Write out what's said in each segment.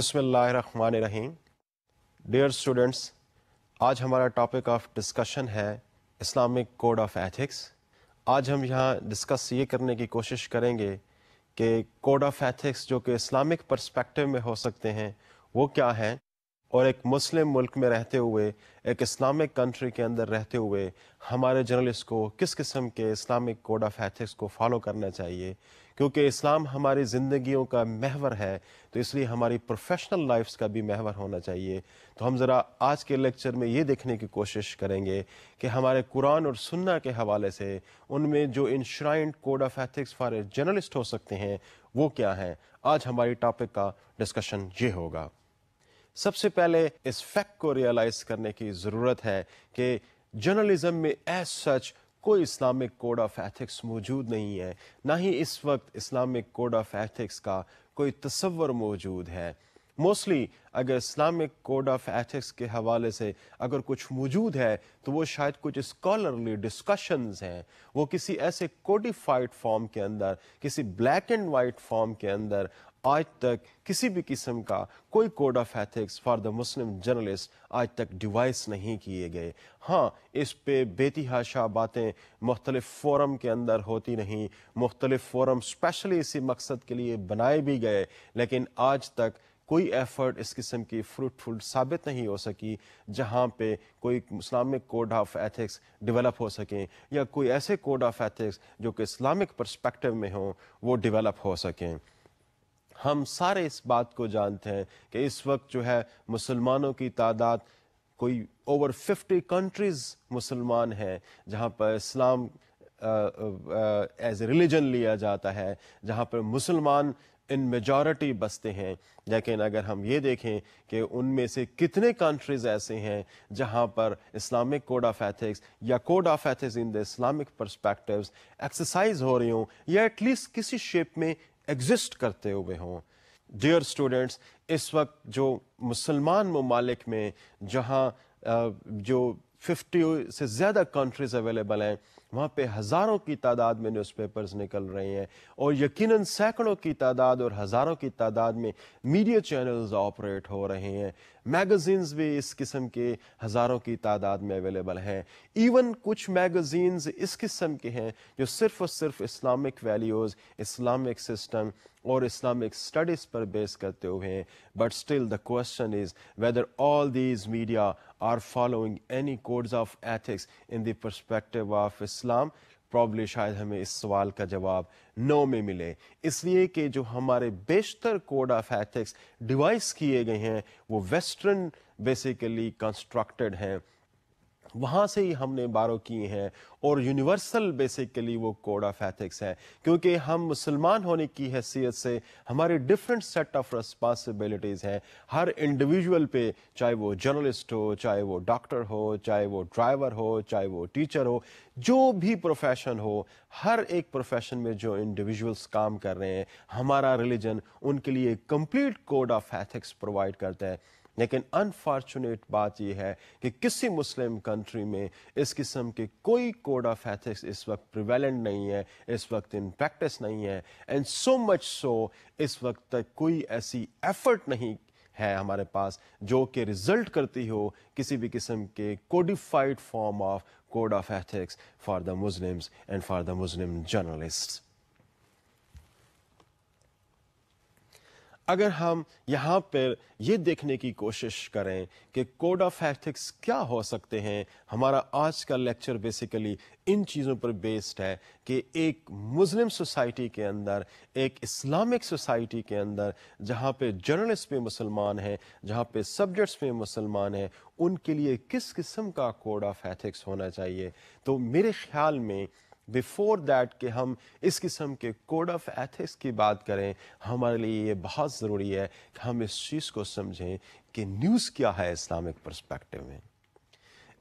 बिसमीम dear students आज हमारा टॉपिक ऑफ डिस्कशन है इस्लामिक कोड ऑफ एथिक्स आज हम यहाँ डिस्कस ये करने की कोशिश करेंगे कि कोड ऑफ एथिक्स जो कि इस्लामिक पर्सपेक्टिव में हो सकते हैं वो क्या हैं और एक मुस्लिम मुल्क में रहते हुए एक इस्लामिक कंट्री के अंदर रहते हुए हमारे जर्नलिस्ट को किस किस्म के इस्लामिक कोड ऑफ एथिक्स को फॉलो करना चाहिए क्योंकि इस्लाम हमारी जिंदगी का महवर है तो इसलिए हमारी प्रोफेशनल लाइफ्स का भी महवर होना चाहिए तो हम ज़रा आज के लेक्चर में ये देखने की कोशिश करेंगे कि हमारे कुरान और सुन्ना के हवाले से उनमें जो enshrined code of ethics for a journalist हो सकते हैं वो क्या हैं आज हमारी टॉपिक का डिस्कशन ये होगा सबसे पहले इस फैक्ट को रियलाइज़ करने की ज़रूरत है कि जर्नलिज्म में एज सच कोई इस्लामिक कोड ऑफ एथिक्स मौजूद नहीं है ना ही इस वक्त इस्लामिक कोड ऑफ एथिक्स का कोई तस्वर मौजूद है मोस्टली अगर इस्लामिक कोड ऑफ एथिक्स के हवाले से अगर कुछ मौजूद है तो वो शायद कुछ स्कॉलरली डिस्कशन हैं वो किसी ऐसे कोडिफाइड फॉर्म के अंदर किसी ब्लैक एंड वाइट फॉर्म के अंदर आज तक किसी भी किस्म का कोई code of ethics for the Muslim journalist आज तक डिवाइस नहीं किए गए हाँ इस पे बेतिहाशा बातें मुख्तलिफ फोरम के अंदर होती नहीं मुख्तलिफ फोरम स्पेशली इसी मकसद के लिए बनाए भी गए लेकिन आज तक कोई एफर्ट इस किस्म की फ्रूटफुल साबित नहीं हो सकी जहाँ पे कोई Islamic code of ethics develop हो सकें या कोई ऐसे कोड ऑफ एथिक्स जो कि इस्लामिक परस्पेक्टिव में हों वो डेवलप हो सकें हम सारे इस बात को जानते हैं कि इस वक्त जो है मुसलमानों की तादाद कोई ओवर फिफ्टी कंट्रीज़ मुसलमान हैं जहाँ पर इस्लाम एज ए रिलीजन लिया जाता है जहाँ पर मुसलमान इन मेजॉरिटी बसते हैं लेकिन अगर हम ये देखें कि उनमें से कितने कंट्रीज़ ऐसे हैं जहाँ पर इस्लामिक कोड ऑफ एथिक्स या code of ethics in the Islamic perspectives exercise हो रही हूँ या एटलीस्ट किसी शेप में एग्जिस्ट करते हुए हों डियर स्टूडेंट्स इस वक्त जो मुसलमान ममालिक में जहाँ जो 50 से ज़्यादा कंट्रीज़ अवेलेबल हैं वहाँ पे हज़ारों की तादाद में न्यूज़पेपर्स निकल रहे हैं और यकीनन सैकड़ों की तादाद और हज़ारों की तादाद में मीडिया चैनल्स ऑपरेट हो रहे हैं मैगज़ीन्स भी इस किस्म के हज़ारों की तादाद में अवेलेबल हैं इवन कुछ मैगज़ीन्स इस किस्म के हैं जो सिर्फ़ और सिर्फ इस्लामिक वैल्यूज़ इस्लामिक सिस्टम और इस्लामिक स्टडीज़ पर बेस करते हुए हैं but still the question is whether all these media are following any codes of ethics in the perspective of Islam? Probably शायद हमें इस सवाल का जवाब नो में मिले इसलिए कि जो हमारे बेशतर कोड ऑफ एथिक्स डिवाइस किए गए हैं वो वेस्टर्न बेसिकली कंस्ट्रक्टेड हैं वहाँ से ही हमने बारो की हैं और यूनिवर्सल बेसिकली वो कोड ऑफ एथिक्स हैं क्योंकि हम मुसलमान होने की हैसियत से हमारे डिफरेंट सेट ऑफ रिस्पॉन्सिबिलिटीज़ हैं हर इंडिविजुअल पे चाहे वो जर्नलिस्ट हो चाहे वो डॉक्टर हो चाहे वो ड्राइवर हो चाहे वो टीचर हो जो भी प्रोफेशन हो हर एक प्रोफेशन में जो इंडिविजुअल्स काम कर रहे हैं हमारा रिलीजन उनके लिए complete code of ethics provide करता है लेकिन अनफॉर्चुनेट बात यह है कि किसी मुस्लिम कंट्री में इस किस्म के कोई कोड ऑफ एथिक्स इस वक्त प्रिवेलेंट नहीं है इस वक्त इन प्रैक्टिस नहीं है एंड सो मच सो इस वक्त तक कोई ऐसी एफर्ट नहीं है हमारे पास जो कि रिजल्ट करती हो किसी भी किस्म के codified form of code of ethics for the Muslims and for the Muslim journalists अगर हम यहाँ पर यह देखने की कोशिश करें कि कोड ऑफ एथिक्स क्या हो सकते हैं हमारा आज का लेक्चर बेसिकली इन चीज़ों पर बेस्ड है कि एक मुस्लिम सोसाइटी के अंदर एक इस्लामिक सोसाइटी के अंदर जहाँ पे जर्नलिस्ट में मुसलमान हैं जहाँ पे सब्जेक्ट्स में मुसलमान हैं उनके लिए किस किस्म का कोड ऑफ एथिक्स होना चाहिए तो मेरे ख्याल में बिफोर दैट कि हम इस किस्म के कोड ऑफ एथिक्स की बात करें हमारे लिए ये बहुत ज़रूरी है कि हम इस चीज़ को समझें कि न्यूज़ क्या है इस्लामिक परस्पेक्टिव में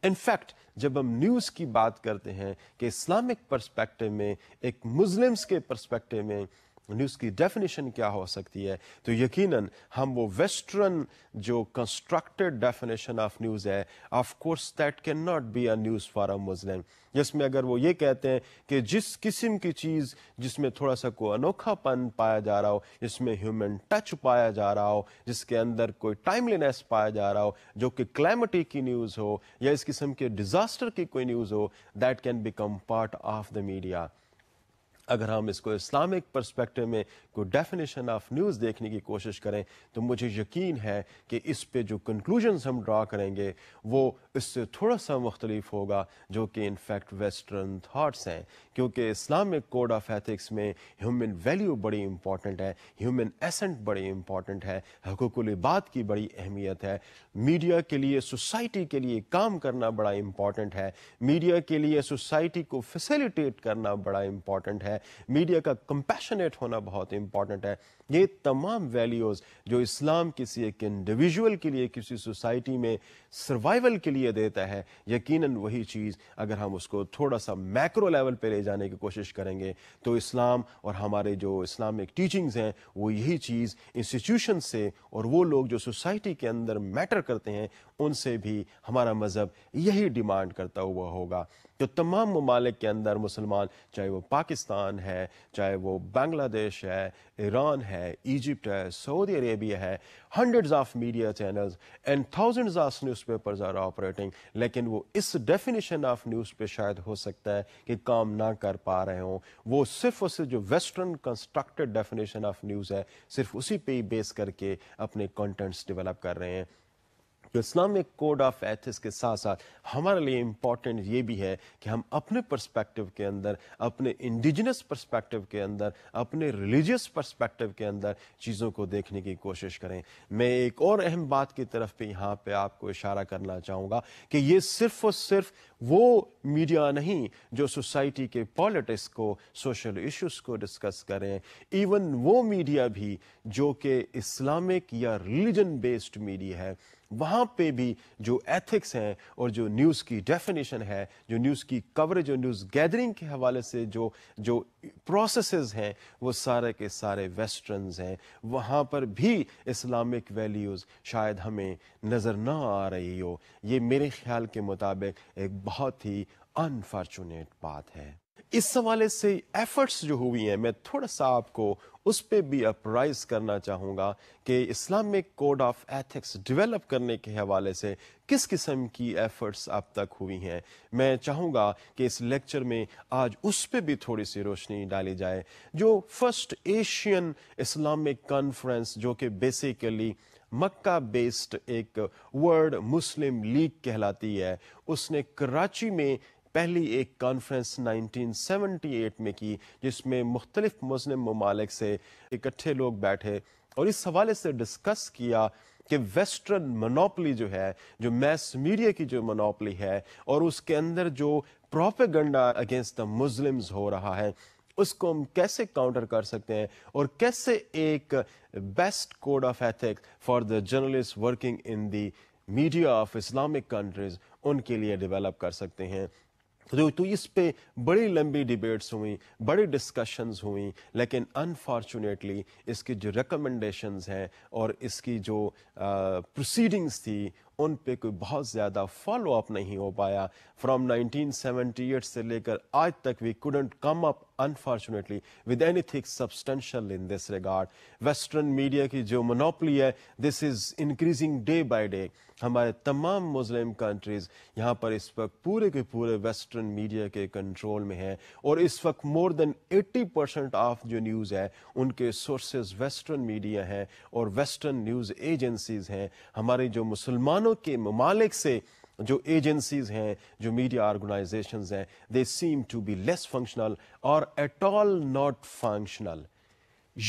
इनफैक्ट जब हम न्यूज़ की बात करते हैं कि इस्लामिक परस्पेक्टिव में एक मुस्लिम्स के परस्पेक्टिव में यानी उसकी डेफिनेशन क्या हो सकती है तो यकीन हम वो वेस्टर्न जो कंस्ट्रक्टेड डेफिनेशन ऑफ न्यूज़ है of course that can not be a news for a Muslim जिसमें अगर वो ये कहते हैं कि जिस किस्म की चीज़ जिसमें थोड़ा सा कोई अनोखापन पाया जा रहा हो जिसमें ह्यूमन टच पाया जा रहा हो जिसके अंदर कोई टाइमलीनेस पाया जा रहा हो जो कि क्लैमिटी की न्यूज़ हो या इस किस्म के डिज़ास्टर की कोई न्यूज़ हो that can become part of the media अगर हम इसको इस्लामिक पर्सपेक्टिव में कोई डेफिनेशन ऑफ न्यूज़ देखने की कोशिश करें तो मुझे यकीन है कि इस पर जो कंक्लूजन्स हम ड्रा करेंगे वो इससे थोड़ा सा मुख्तलिफ होगा जो कि इनफैक्ट वेस्टर्न थाट्स हैं क्योंकि इस्लामिक कोड ऑफ एथिक्स में ह्यूमन वैल्यू बड़ी इंपॉर्टेंट है ह्यूमन एसेंट बड़ी इंपॉर्टेंट है हकूकुल बात की बड़ी अहमियत है मीडिया के लिए सोसाइटी के लिए काम करना बड़ा इंपॉर्टेंट है मीडिया के लिए सोसाइटी को फैसिलिटेट करना बड़ा इंपॉर्टेंट है है मीडिया का कंपैशनेट होना बहुत इंपॉर्टेंट है ये तमाम वैल्यूज़ जो इस्लाम किसी एक इंडिविजुअल के लिए किसी सोसाइटी में सर्वाइवल के लिए देता है यकीन वही चीज़ अगर हम उसको थोड़ा सा मैक्रो लेवल पर ले जाने की कोशिश करेंगे तो इस्लाम और हमारे जो इस्लामिक टीचिंग्स हैं वो यही चीज़ इंस्टीट्यूशन से और वो लोग जो सोसाइटी के अंदर मैटर करते हैं उनसे भी हमारा मज़हब यही डिमांड करता हुआ होगा तो तमाम ममालिक के अंदर मुसलमान चाहे वो पाकिस्तान है चाहे वो बांग्लादेश है ईरान है इजिप्ट है सऊदी अरेबिया है hundreds of media channels and thousands of newspaper are operating लेकिन वो इस डेफिनेशन ऑफ न्यूज़ पे शायद हो सकता है कि काम ना कर पा रहे हों वो सिर्फ सिर्फ जो western constructed definition of news है सिर्फ उसी पर ही बेस करके अपने कॉन्टेंट्स डिवेलप कर रहे हैं तो इस्लामिक कोड ऑफ एथिक्स के साथ साथ हमारे लिए इम्पॉर्टेंट ये भी है कि हम अपने परस्पेक्टिव के अंदर अपने इंडिजनस परस्पेक्टिव के अंदर अपने रिलीजियस परस्पेक्टिव के अंदर चीज़ों को देखने की कोशिश करें मैं एक और अहम बात की तरफ भी यहाँ पर आपको इशारा करना चाहूँगा कि ये सिर्फ और सिर्फ वो मीडिया नहीं जो सोसाइटी के पॉलिटिक्स को सोशल इश्यूज को डिस्कस करें इवन वो मीडिया भी जो कि इस्लामिक या रिलीजन बेस्ड मीडिया है वहाँ पे भी जो एथिक्स हैं और जो न्यूज़ की डेफिनेशन है जो न्यूज़ की कवरेज और न्यूज़ गैदरिंग के हवाले से जो जो प्रोसेस हैं वो सारे के सारे वेस्टर्न हैं वहाँ पर भी इस्लामिक वैल्यूज़ शायद हमें नज़र ना आ रही हो ये मेरे ख्याल के मुताबिक एक बहुत ही अनफॉर्चुनेट बात है इस हवाले से एफर्ट्स जो हुई हैं मैं थोड़ा सा आपको उस पर भी अपराइज करना चाहूँगा कि Islamic code of ethics develop करने के हवाले से किस किस्म की एफर्ट्स अब तक हुई हैं मैं चाहूँगा कि इस लेक्चर में आज उस पर भी थोड़ी सी रोशनी डाली जाए जो फर्स्ट एशियन इस्लामिक कॉन्फ्रेंस जो कि बेसिकली मक्का बेस्ड एक वर्ल्ड मुस्लिम लीग कहलाती है उसने कराची में पहली एक कॉन्फ्रेंस 1978 में की जिसमें मुख्तलिफ मुस्लिम ममालिक से इकट्ठे लोग बैठे और इस हवाले से डिस्कस किया कि वेस्टर्न मनोपली जो है जो मैस मीडिया की जो मनोपली है और उसके अंदर जो प्रोपेगंडा अगेंस्ट द मुस्लिम्स हो रहा है उसको हम कैसे काउंटर कर सकते हैं और कैसे एक best code of ethics for the journalist working in the media of Islamic countries उनके लिए डेवलप कर सकते हैं तो, तो इस पे बड़ी लंबी डिबेट्स हुई बड़ी डिस्कशंस हुई लेकिन अनफॉर्चुनेटली इसकी जो रिकमेंडेशंस हैं और इसकी जो प्रोसीडिंग्स थी उन पे कोई बहुत ज़्यादा फॉलो अप नहीं हो पाया फ्रॉम 1978 से लेकर आज तक we couldn't come up unfortunately with anything substantial in this regard western media की जो मोनोपली है this is increasing day by day हमारे तमाम मुस्लिम कंट्रीज यहाँ पर इस वक्त पूरे के पूरे वेस्टर्न मीडिया के कंट्रोल में हैं और इस वक्त मोर देन 80 परसेंट ऑफ जो न्यूज़ है उनके सोर्सेज वेस्टर्न मीडिया हैं और वेस्टर्न न्यूज़ एजेंसीज हैं हमारे जो मुसलमानों दोनों के ममालिक से जो एजेंसीज हैं जो मीडिया ऑर्गेनाइजेशन हैं they seem to be less functional और एट ऑल नॉट फंक्शनल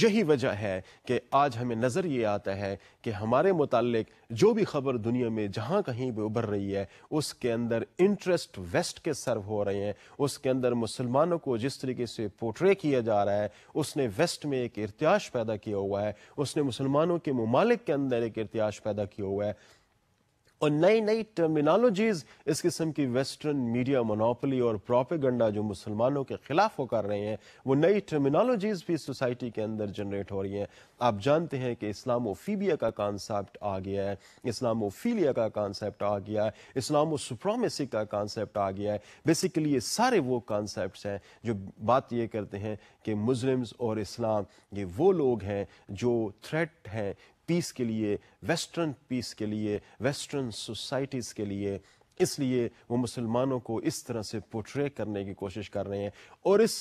यही वजह है कि आज हमें नज़र ये आता है कि हमारे मुतालिक जो भी खबर दुनिया में जहाँ कहीं भी उभर रही है उसके अंदर इंटरेस्ट वेस्ट के सर्व हो रहे हैं उसके अंदर मुसलमानों को जिस तरीके से पोर्ट्रे किया जा रहा है उसने वेस्ट में एक इर्त्याश पैदा किया हुआ है उसने मुसलमानों के ममालिक के अंदर एक इर्त्याश पैदा किया हुआ है और नई नई टर्मिनोलॉजीज इस किस्म की वेस्टर्न मीडिया मोनोपली और प्रोपेगंडा जो मुसलमानों के खिलाफ वो कर रहे हैं वो नई टर्मिनोलॉजीज भी सोसाइटी के अंदर जनरेट हो रही हैं आप जानते हैं कि इस्लामोफीबिया का कॉन्सेप्ट आ गया है इस्लामोफीलिया का कॉन्सेप्ट आ गया है इस्लामो सुप्रामेसी का कॉन्सेप्ट आ गया है बेसिकली ये सारे वो कॉन्सेप्ट हैं जो बात ये करते हैं कि मुस्लिम्स और इस्लाम ये वो लोग हैं जो थ्रेट हैं पीस के लिए वेस्टर्न पीस के लिए वेस्टर्न सोसाइटीज़ के लिए इसलिए वो मुसलमानों को इस तरह से पोट्रे करने की कोशिश कर रहे हैं और इस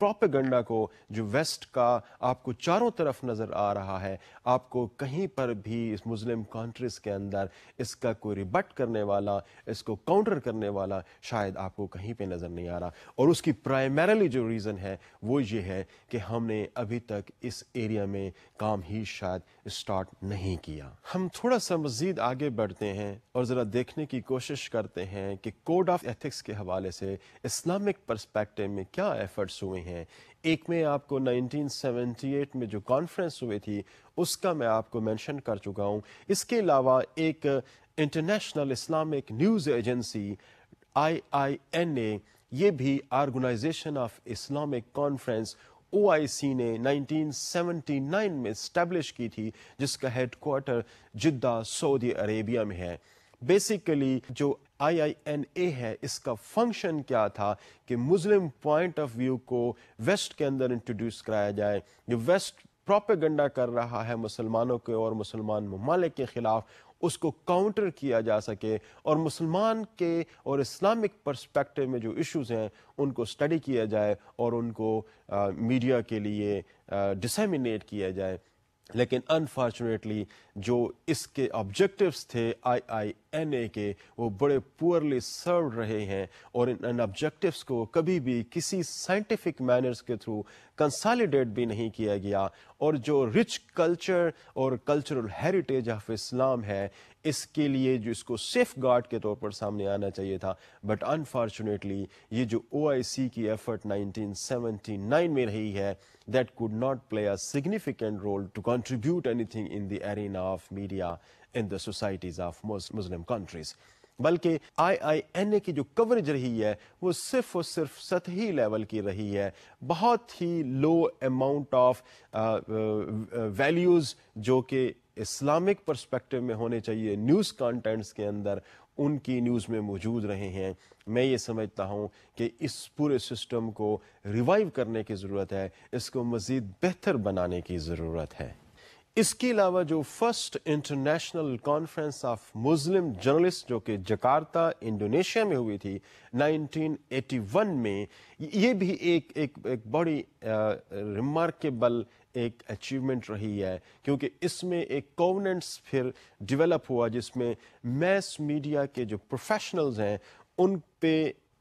प्रोपेगंडा को जो वेस्ट का आपको चारों तरफ नज़र आ रहा है आपको कहीं पर भी इस मुस्लिम कंट्रीज के अंदर इसका कोई रिबट करने वाला इसको काउंटर करने वाला शायद आपको कहीं पे नज़र नहीं आ रहा और उसकी प्राइमरली जो रीज़न है वो ये है कि हमने अभी तक इस एरिया में काम ही शायद स्टार्ट नहीं किया हम थोड़ा सा मज़ीद आगे बढ़ते हैं और ज़रा देखने की कोशिश करते हैं कि कोड ऑफ एथिक्स के हवाले से इस्लामिक परस्पेक्टिव में क्या एफर्ट्स हुए हैं हैं एक में आपको 1978 में जो कॉन्फ्रेंस हुई थी उसका मैं आपको मेंशन कर चुका हूँ इसके अलावा एक international Islamic news agency IINA ये भी organisation of Islamic conference OIC ने 1979 में स्टैब्लिश की थी जिसका हेडक्वार्टर जिद्दा सऊदी अरेबिया में है बेसिकली जो आईआईएनए है इसका फंक्शन क्या था कि मुस्लिम पॉइंट ऑफ व्यू को वेस्ट के अंदर इंट्रोड्यूस कराया जाए जो वेस्ट प्रोपेगंडा कर रहा है मुसलमानों के और मुसलमान ममालिक के ख़िलाफ़ उसको काउंटर किया जा सके और मुसलमान के और इस्लामिक पर्सपेक्टिव में जो इश्यूज़ हैं उनको स्टडी किया जाए और उनको मीडिया के लिए डिसेमिनेट किया जाए लेकिन अनफॉर्चुनेटली जो इसके ऑब्जेक्टिव्स थे आईआईएनए के वो बड़े पुअरली सर्व रहे हैं और इन ऑब्जेक्टिव्स को कभी भी किसी साइंटिफिक मैनर्स के थ्रू कंसालिडेट भी नहीं किया गया और जो रिच कल्चर और कल्चरल हेरिटेज ऑफ इस्लाम है इसके लिए जो इसको सेफ गार्ड के तौर पर सामने आना चाहिए था बट अनफॉर्चुनेटली ये जो ओ की एफर्ट 1979 में रही है that could not play a significant role to contribute anything in the arena of media in the societies of Muslim countries. बल्कि आई आई एन ए की जो कवरेज रही है वो सिर्फ और सिर्फ सतही लेवल की रही है बहुत ही लो अमाउंट ऑफ वैल्यूज़ जो कि इस्लामिक परस्पेक्टिव में होने चाहिए न्यूज़ कॉन्टेंट्स के अंदर उनकी न्यूज़ में मौजूद रहे हैं मैं ये समझता हूँ कि इस पूरे सिस्टम को रिवाइव करने की ज़रूरत है इसको मज़ीद बेहतर बनाने की ज़रूरत है इसके अलावा जो first international conference of Muslim journalist जो कि जकार्ता इंडोनेशिया में हुई थी 1981 में ये भी एक एक, एक बड़ी रिमार्केबल एक अचीवमेंट रही है क्योंकि इसमें एक कोवनेंट्स फिर डेवलप हुआ जिसमें मैस मीडिया के जो प्रोफेशनल्स हैं उन पे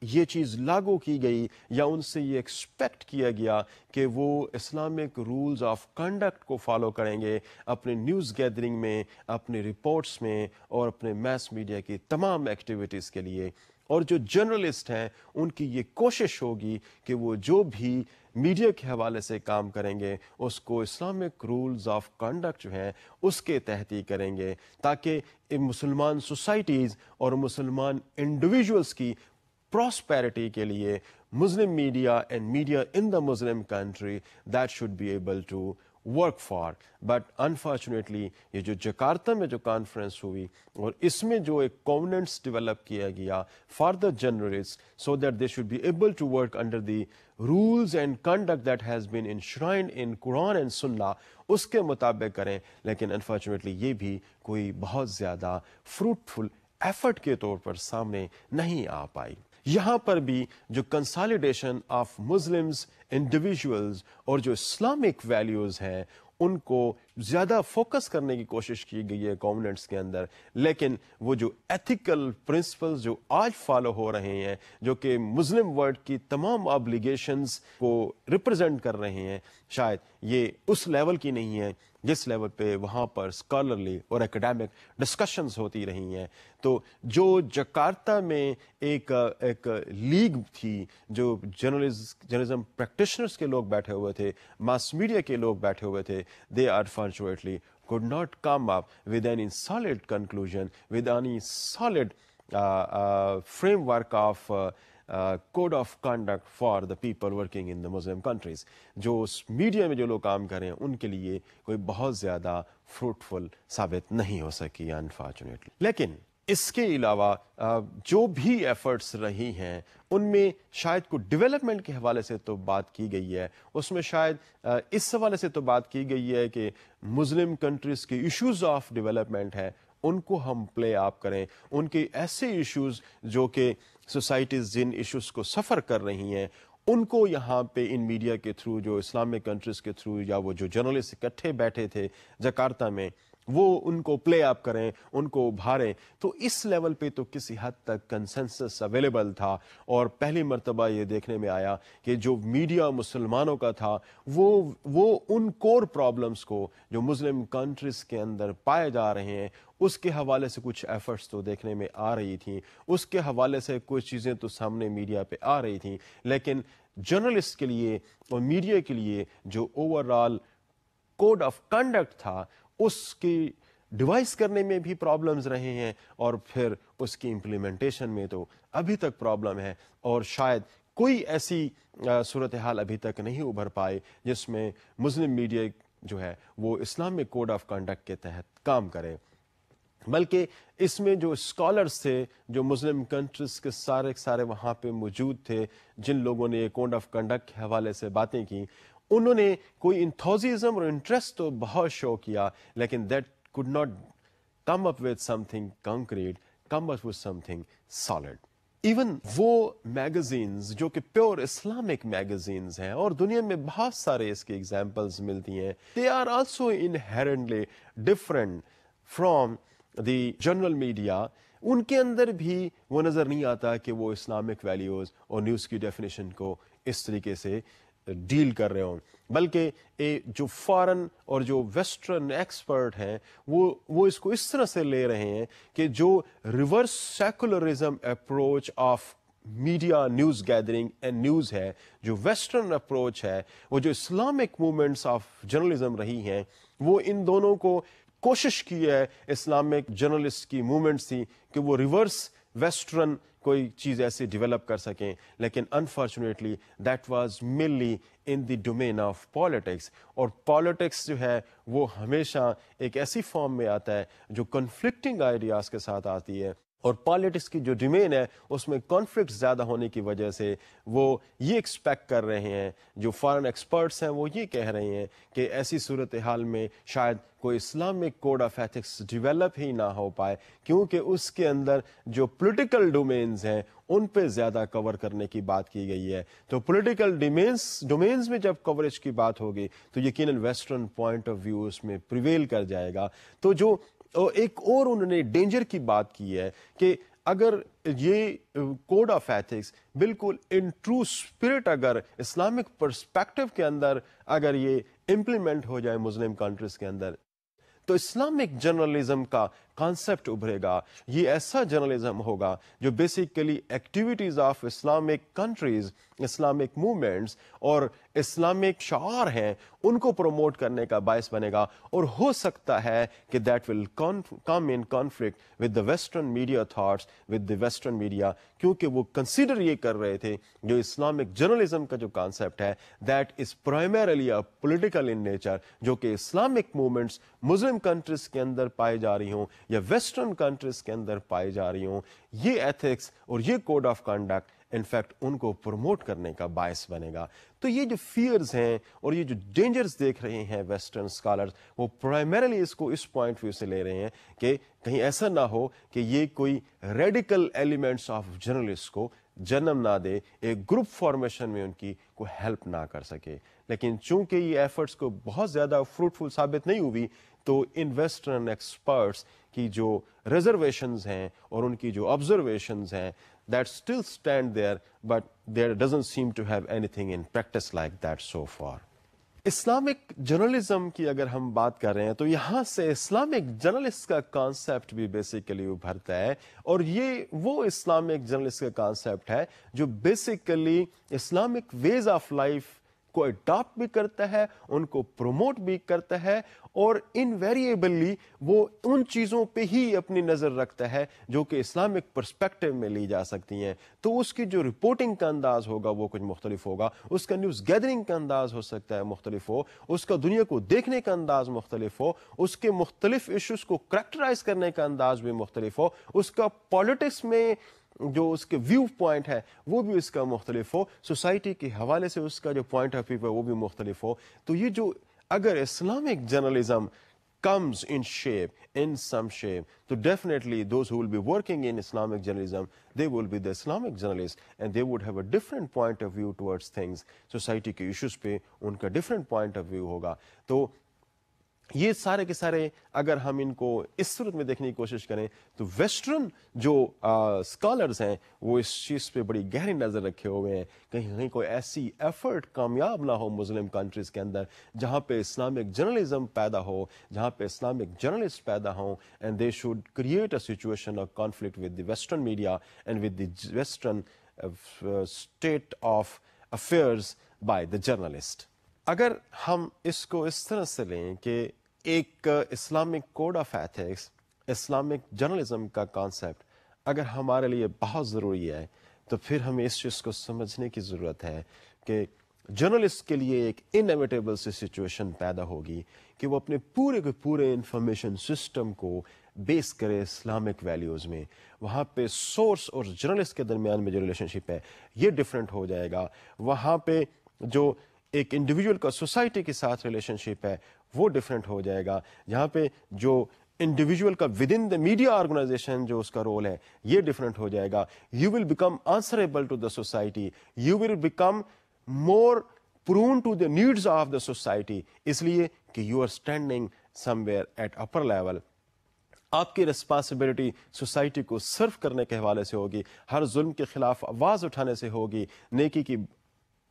ये चीज़ लागू की गई या उनसे ये एक्सपेक्ट किया गया कि वो इस्लामिक रूल्स ऑफ कंडक्ट को फॉलो करेंगे अपने न्यूज़ गैदरिंग में अपने रिपोर्ट्स में और अपने मैस मीडिया की तमाम एक्टिविटीज़ के लिए और जो जर्नलिस्ट हैं उनकी ये कोशिश होगी कि वो जो भी मीडिया के हवाले से काम करेंगे उसको इस्लामिक रूल्स ऑफ कंडक्ट जो हैं उसके तहत ही करेंगे ताकि मुसलमान सोसाइटीज़ और मुसलमान इंडिविजुअल्स की prosperity ke liye Muslim media and media in the Muslim country that should be able to work for but unfortunately ye jo jakarta mein jo conference hui aur isme jo ek covenants develop kiya gaya for the journalists so that they should be able to work under the rules and conduct that has been enshrined in quran and sunnah uske mutabik kare lekin unfortunately ye bhi koi bahut zyada fruitful effort ke taur par samne nahi aa यहां पर भी जो consolidation of Muslims individuals और जो Islamic values हैं उनको ज़्यादा focus करने की कोशिश की गई है कॉमनेंट्स के अंदर लेकिन वो जो एथिकल प्रिंसिपल्स जो आज फॉलो हो रहे हैं जो कि मुस्लिम वर्ल्ड की तमाम ऑब्लिगेशंस को रिप्रेजेंट कर रहे हैं शायद ये उस लेवल की नहीं है जिस लेवल पे वहाँ पर स्कॉलरली और एकेडमिक डिस्कशंस होती रही हैं तो जो जकार्ता में एक एक लीग थी जो जर्नलिज्म जर्नलिज्म प्रैक्टिस प्रैक्टिशनर्स के लोग बैठे हुए थे मास मीडिया के लोग बैठे हुए थे they are fortunately could not come up with any solid solid with any solid uh, uh, framework of code of conduct for the people working in the Muslim countries जो उस media में जो लोग काम करें उनके लिए कोई बहुत ज़्यादा फ्रूटफुल साबित नहीं हो सकी अनफॉर्चुनेटली लेकिन इसके अलावा जो भी एफर्ट्स रही हैं उनमें शायद को डेवलपमेंट के हवाले से तो बात की गई है उसमें शायद इस हवाले से तो बात की गई है कि मुस्लिम कंट्रीज़ के इश्यूज ऑफ डेवलपमेंट है उनको हम प्ले आप करें उनके ऐसे इश्यूज जो कि सोसाइटीज़ जिन इश्यूज़ को सफ़र कर रही हैं उनको यहाँ पे इन मीडिया के थ्रू जो इस्लामिक कंट्रीज़ के थ्रू या वो जो जर्नलिस्ट इकट्ठे बैठे थे जकार्ता में वो उनको प्ले अप करें उनको उभारें तो इस लेवल पे तो किसी हद तक कंसेंसस अवेलेबल था और पहली मरतबा ये देखने में आया कि जो मीडिया मुसलमानों का था वो वो उन कोर प्रॉब्लम्स को जो मुस्लिम कंट्रीज़ के अंदर पाए जा रहे हैं उसके हवाले से कुछ एफर्ट्स तो देखने में आ रही थी उसके हवाले से कुछ चीज़ें तो सामने मीडिया पर आ रही थी लेकिन जर्नलिस्ट के लिए और मीडिया के लिए जो ओवरऑल कोड ऑफ कंडक्ट था उसकी डिवाइस करने में भी प्रॉब्लम्स रहे हैं और फिर उसकी इम्प्लीमेंटेशन में तो अभी तक प्रॉब्लम है और शायद कोई ऐसी सूरत हाल अभी तक नहीं उभर पाए जिसमें मुस्लिम मीडिया जो है वो इस्लामिक कोड ऑफ कंडक्ट के तहत काम करे बल्कि इसमें जो स्कॉलर्स थे जो मुस्लिम कंट्रीज के सारे सारे वहाँ पे मौजूद थे जिन लोगों ने कोड ऑफ कंडक्ट के हवाले से बातें की उन्होंने कोई इंथोजिज्म और इंटरेस्ट तो बहुत शो किया लेकिन that could not come up with something concrete come up with something solid even वो मैगजीन्स जो कि प्योर इस्लामिक मैगजीन्स हैं और दुनिया में बहुत सारे इसके एग्जांपल्स मिलती हैं they are also inherently different from the general media उनके अंदर भी वो नज़र नहीं आता कि वो इस्लामिक वैल्यूज़ और न्यूज़ की डेफिनेशन को इस तरीके से डील कर रहे हो बल्कि जो फॉरेन और जो वेस्टर्न एक्सपर्ट हैं वो वो इसको इस तरह से ले रहे हैं कि जो reverse secularism approach of media news gathering and news है जो वेस्टर्न अप्रोच है वो जो इस्लामिक मूवमेंट्स ऑफ जर्नलिज्म रही हैं वो इन दोनों को कोशिश की है इस्लामिक जर्नलिस्ट की मूवमेंट्स की कि वो रिवर्स वेस्टर्न कोई चीज़ ऐसे डिवेलप कर सकें लेकिन unfortunately that was merely in the domain of politics और पॉलिटिक्स जो है वो हमेशा एक ऐसी फॉर्म में आता है जो कन्फ्लिक्टिंग आइडियाज़ के साथ आती है और पॉलिटिक्स की जो डिमेन है उसमें कॉन्फ्लिक्ट ज़्यादा होने की वजह से वो ये एक्सपेक्ट कर रहे हैं जो फॉरेन एक्सपर्ट्स हैं वो ये कह रहे हैं कि ऐसी सूरत हाल में शायद कोई Islamic code of ethics develop ही ना हो पाए क्योंकि उसके अंदर जो पॉलिटिकल डोमेन्स हैं उन पे ज़्यादा कवर करने की बात की गई है तो पोलिटिकल डोमेन्स डोमेन्स में जब कवरेज की बात होगी तो यकीन वेस्टर्न पॉइंट ऑफ व्यू उसमें प्रिवेल कर जाएगा तो जो तो एक और उन्होंने डेंजर की बात की है कि अगर ये कोड ऑफ एथिक्स बिल्कुल इन ट्रू स्पिरिट अगर इस्लामिक परस्पेक्टिव के अंदर अगर ये इम्प्लीमेंट हो जाए मुस्लिम कंट्रीज के अंदर तो इस्लामिक जर्नलिज्म का कॉन्सेप्ट उभरेगा ये ऐसा जर्नलिज्म होगा जो basically activities of Islamic countries Islamic movements और इस्लामिक शार हैं उनको प्रमोट करने का बायस बनेगा और हो सकता है कि that will come in conflict with the western media thoughts with the western media क्योंकि वो कंसिडर ये कर रहे थे जो इस्लामिक जर्नलिज्म का जो कॉन्सेप्ट है that is primarily a political in nature जो कि इस्लामिक मूवमेंट्स मुस्लिम कंट्रीज के अंदर पाई जा रही हों या वेस्टर्न कंट्रीज के अंदर पाई जा रही हों ये एथिक्स और ये कोड ऑफ कंडक्ट इनफैक्ट उनको प्रमोट करने का बायस बनेगा तो ये जो फियर्स हैं और ये जो डेंजर्स देख रहे हैं वेस्टर्न स्कॉलर्स वो प्राइमरली इसको इस पॉइंट व्यू से ले रहे हैं कि कहीं ऐसा ना हो कि ये कोई रेडिकल एलिमेंट्स ऑफ जर्नलिस्ट को जन्म ना दे एक ग्रुप फॉर्मेशन में उनकी कोई हेल्प ना कर सके लेकिन चूंकि ये एफर्ट्स को बहुत ज़्यादा फ्रूटफुल साबित नहीं हुई तो इन वेस्टर्न एक्सपर्ट्स की जो रिजर्वेशंस हैं और उनकी जो ऑब्जर्वेशंस हैं that still stand there but there doesn't seem to have anything in practice like that so for Islamic journalism की अगर हम बात कर रहे हैं तो यहाँ से इस्लामिक जर्नलिस्ट का कॉन्सेप्ट भी बेसिकली उभरता है और ये वो इस्लामिक जर्नलिस्ट का कॉन्सेप्ट है जो basically Islamic ways of life को अडॉप्ट भी करता है उनको प्रमोट भी करता है और इनवेरिएबली वो उन चीज़ों पे ही अपनी नज़र रखता है जो कि इस्लामिक परस्पेक्टिव में ली जा सकती हैं तो उसकी जो रिपोर्टिंग का अंदाज होगा वो कुछ मुख्तलिफ होगा उसका न्यूज़ गैदरिंग का अंदाज हो सकता है मुख्तलिफ हो उसका दुनिया को देखने का अंदाज मुख्तलिफ हो उसके मुख्तलिफ इशूज़ को करेक्टराइज करने का अंदाज भी मुख्तलिफ हो उसका पॉलिटिक्स में जो उसके व्यू पॉइंट है वो भी उसका मुख्तलिफ हो सोसाइटी के हवाले से उसका जो पॉइंट ऑफ व्यू है वो भी मुख्तलिफ हो तो ये जो अगर Islamic journalism comes in shape, in some shape. So definitely those who will be working in Islamic journalism, they will be the Islamic journalists and they would have a different point of view towards things. Society के issues पे उनका different point of view होगा. तो ये सारे के सारे अगर हम इनको इस सूरत में देखने की कोशिश करें तो वेस्टर्न जो स्कॉलर्स हैं वो इस चीज़ पे बड़ी गहरी नज़र रखे हुए हैं कहीं कहीं कोई ऐसी एफर्ट कामयाब ना हो मुस्लिम कंट्रीज़ के अंदर जहाँ पे इस्लामिक जर्नलिज्म पैदा हो जहाँ पे इस्लामिक जर्नलिस्ट पैदा हों and they should create a situation of conflict with the western media and with the western state of affairs by the journalist अगर हम इसको इस तरह से लें कि एक Islamic code of ethics Islamic journalism का कॉन्सेप्ट अगर हमारे लिए बहुत ज़रूरी है तो फिर हमें इस चीज़ को समझने की ज़रूरत है कि जर्नलिस्ट के लिए एक इनविटेबल सी सिचुएशन पैदा होगी कि वो अपने पूरे के पूरे इंफॉर्मेशन सिस्टम को बेस करे इस्लामिक वैल्यूज़ में वहाँ पे सोर्स और जर्नलिस्ट के दरमियान में जो रिलेशनशिप है ये डिफरेंट हो जाएगा वहाँ पे जो एक इंडिविजुअल का सोसाइटी के साथ रिलेशनशिप है वो डिफरेंट हो जाएगा यहाँ पे जो इंडिविजुअल का within the media organisation जो उसका रोल है ये डिफरेंट हो जाएगा you will become answerable to the society you will become more prone to the needs of the society इसलिए कि you are standing somewhere at upper level आपकी responsibility society को सर्व करने के हवाले से होगी हर जुल्म के खिलाफ आवाज़ उठाने से होगी नेकी की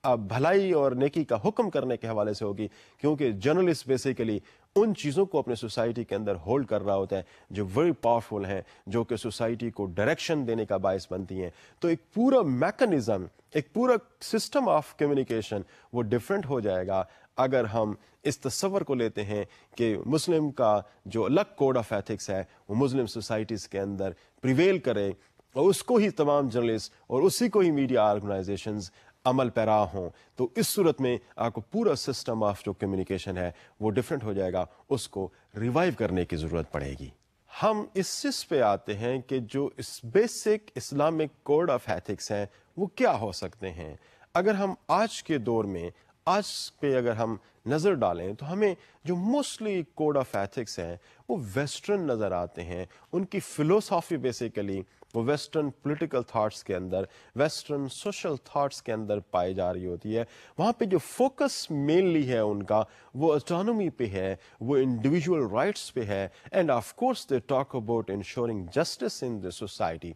भलाई और नेकी का हुक्म करने के हवाले से होगी क्योंकि जर्नलिस्ट बेसिकली उन चीज़ों को अपने सोसाइटी के अंदर होल्ड कर रहा होता है जो वेरी पावरफुल हैं जो कि सोसाइटी को डायरेक्शन देने का बायस बनती हैं तो एक पूरा मैकेनिज्म एक पूरा सिस्टम ऑफ कम्युनिकेशन वो डिफरेंट हो जाएगा अगर हम इस तस्वर को लेते हैं कि मुस्लिम का जो अलग कोड ऑफ एथिक्स है वो मुस्लिम सोसाइटीज़ के अंदर प्रिवेल करें और उसको ही तमाम जर्नलिस्ट और उसी को ही मीडिया ऑर्गेनाइजेशंस अमल पैरा हों तो इस सूरत में आपको पूरा सिस्टम ऑफ जो कम्युनिकेशन है वो डिफरेंट हो जाएगा उसको रिवाइव करने की ज़रूरत पड़ेगी हम इस चीज़ पे आते हैं कि जो इस basic Islamic code of ethics हैं वो क्या हो सकते हैं अगर हम आज के दौर में आज पे अगर हम नज़र डालें तो हमें जो मोस्टली कोड ऑफ एथिक्स हैं वो वेस्टर्न नज़र आते हैं उनकी फ़िलोसॉफी बेसिकली वो वेस्टर्न पॉलिटिकल थाट्स के अंदर वेस्टर्न सोशल थाट्स के अंदर पाई जा रही होती है वहाँ पे जो फोकस मेनली है उनका वो अटोनमी पे है वो इंडिविजुअल राइट्स पे है and of course they talk about ensuring justice in the society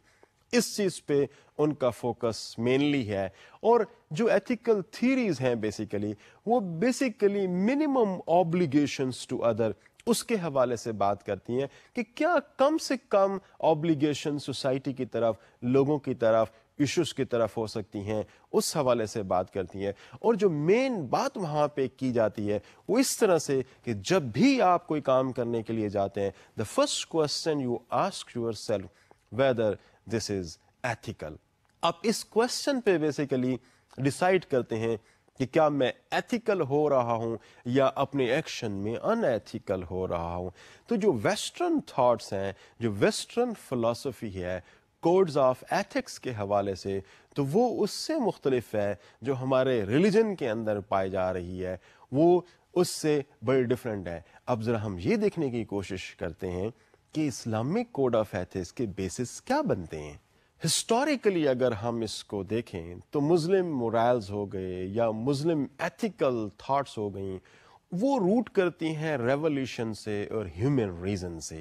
इस चीज़ पे उनका फोकस मेनली है और जो एथिकल थीरीज हैं बेसिकली वो basically minimum obligations to other उसके हवाले से बात करती हैं कि क्या कम से कम ऑब्लिगेशन सोसाइटी की तरफ लोगों की तरफ इश्यूज की तरफ हो सकती हैं उस हवाले से बात करती हैं और जो मेन बात वहाँ पे की जाती है वो इस तरह से कि जब भी आप कोई काम करने के लिए जाते हैं the first question you ask yourself whether this is ethical आप इस क्वेश्चन पे बेसिकली डिसाइड करते हैं कि क्या मैं एथिकल हो रहा हूं या अपने एक्शन में अनएथिकल हो रहा हूं तो जो वेस्टर्न थॉट्स हैं जो वेस्टर्न फिलोसफी है कोड्स ऑफ एथिक्स के हवाले से तो वो उससे मुख्तलफ है जो हमारे रिलीजन के अंदर पाई जा रही है वो उससे बड़ी डिफरेंट है अब ज़रा हम ये देखने की कोशिश करते हैं कि इस्लामिक कोड ऑफ एथिक्स के बेसिस क्या बनते हैं हिस्टोरिकली अगर हम इसको देखें तो मुस्लिम मोरल्स हो गए या मुस्लिम एथिकल थाट्स हो गई वो रूट करती हैं रेवोल्यूशन से और ह्यूमन रीज़न से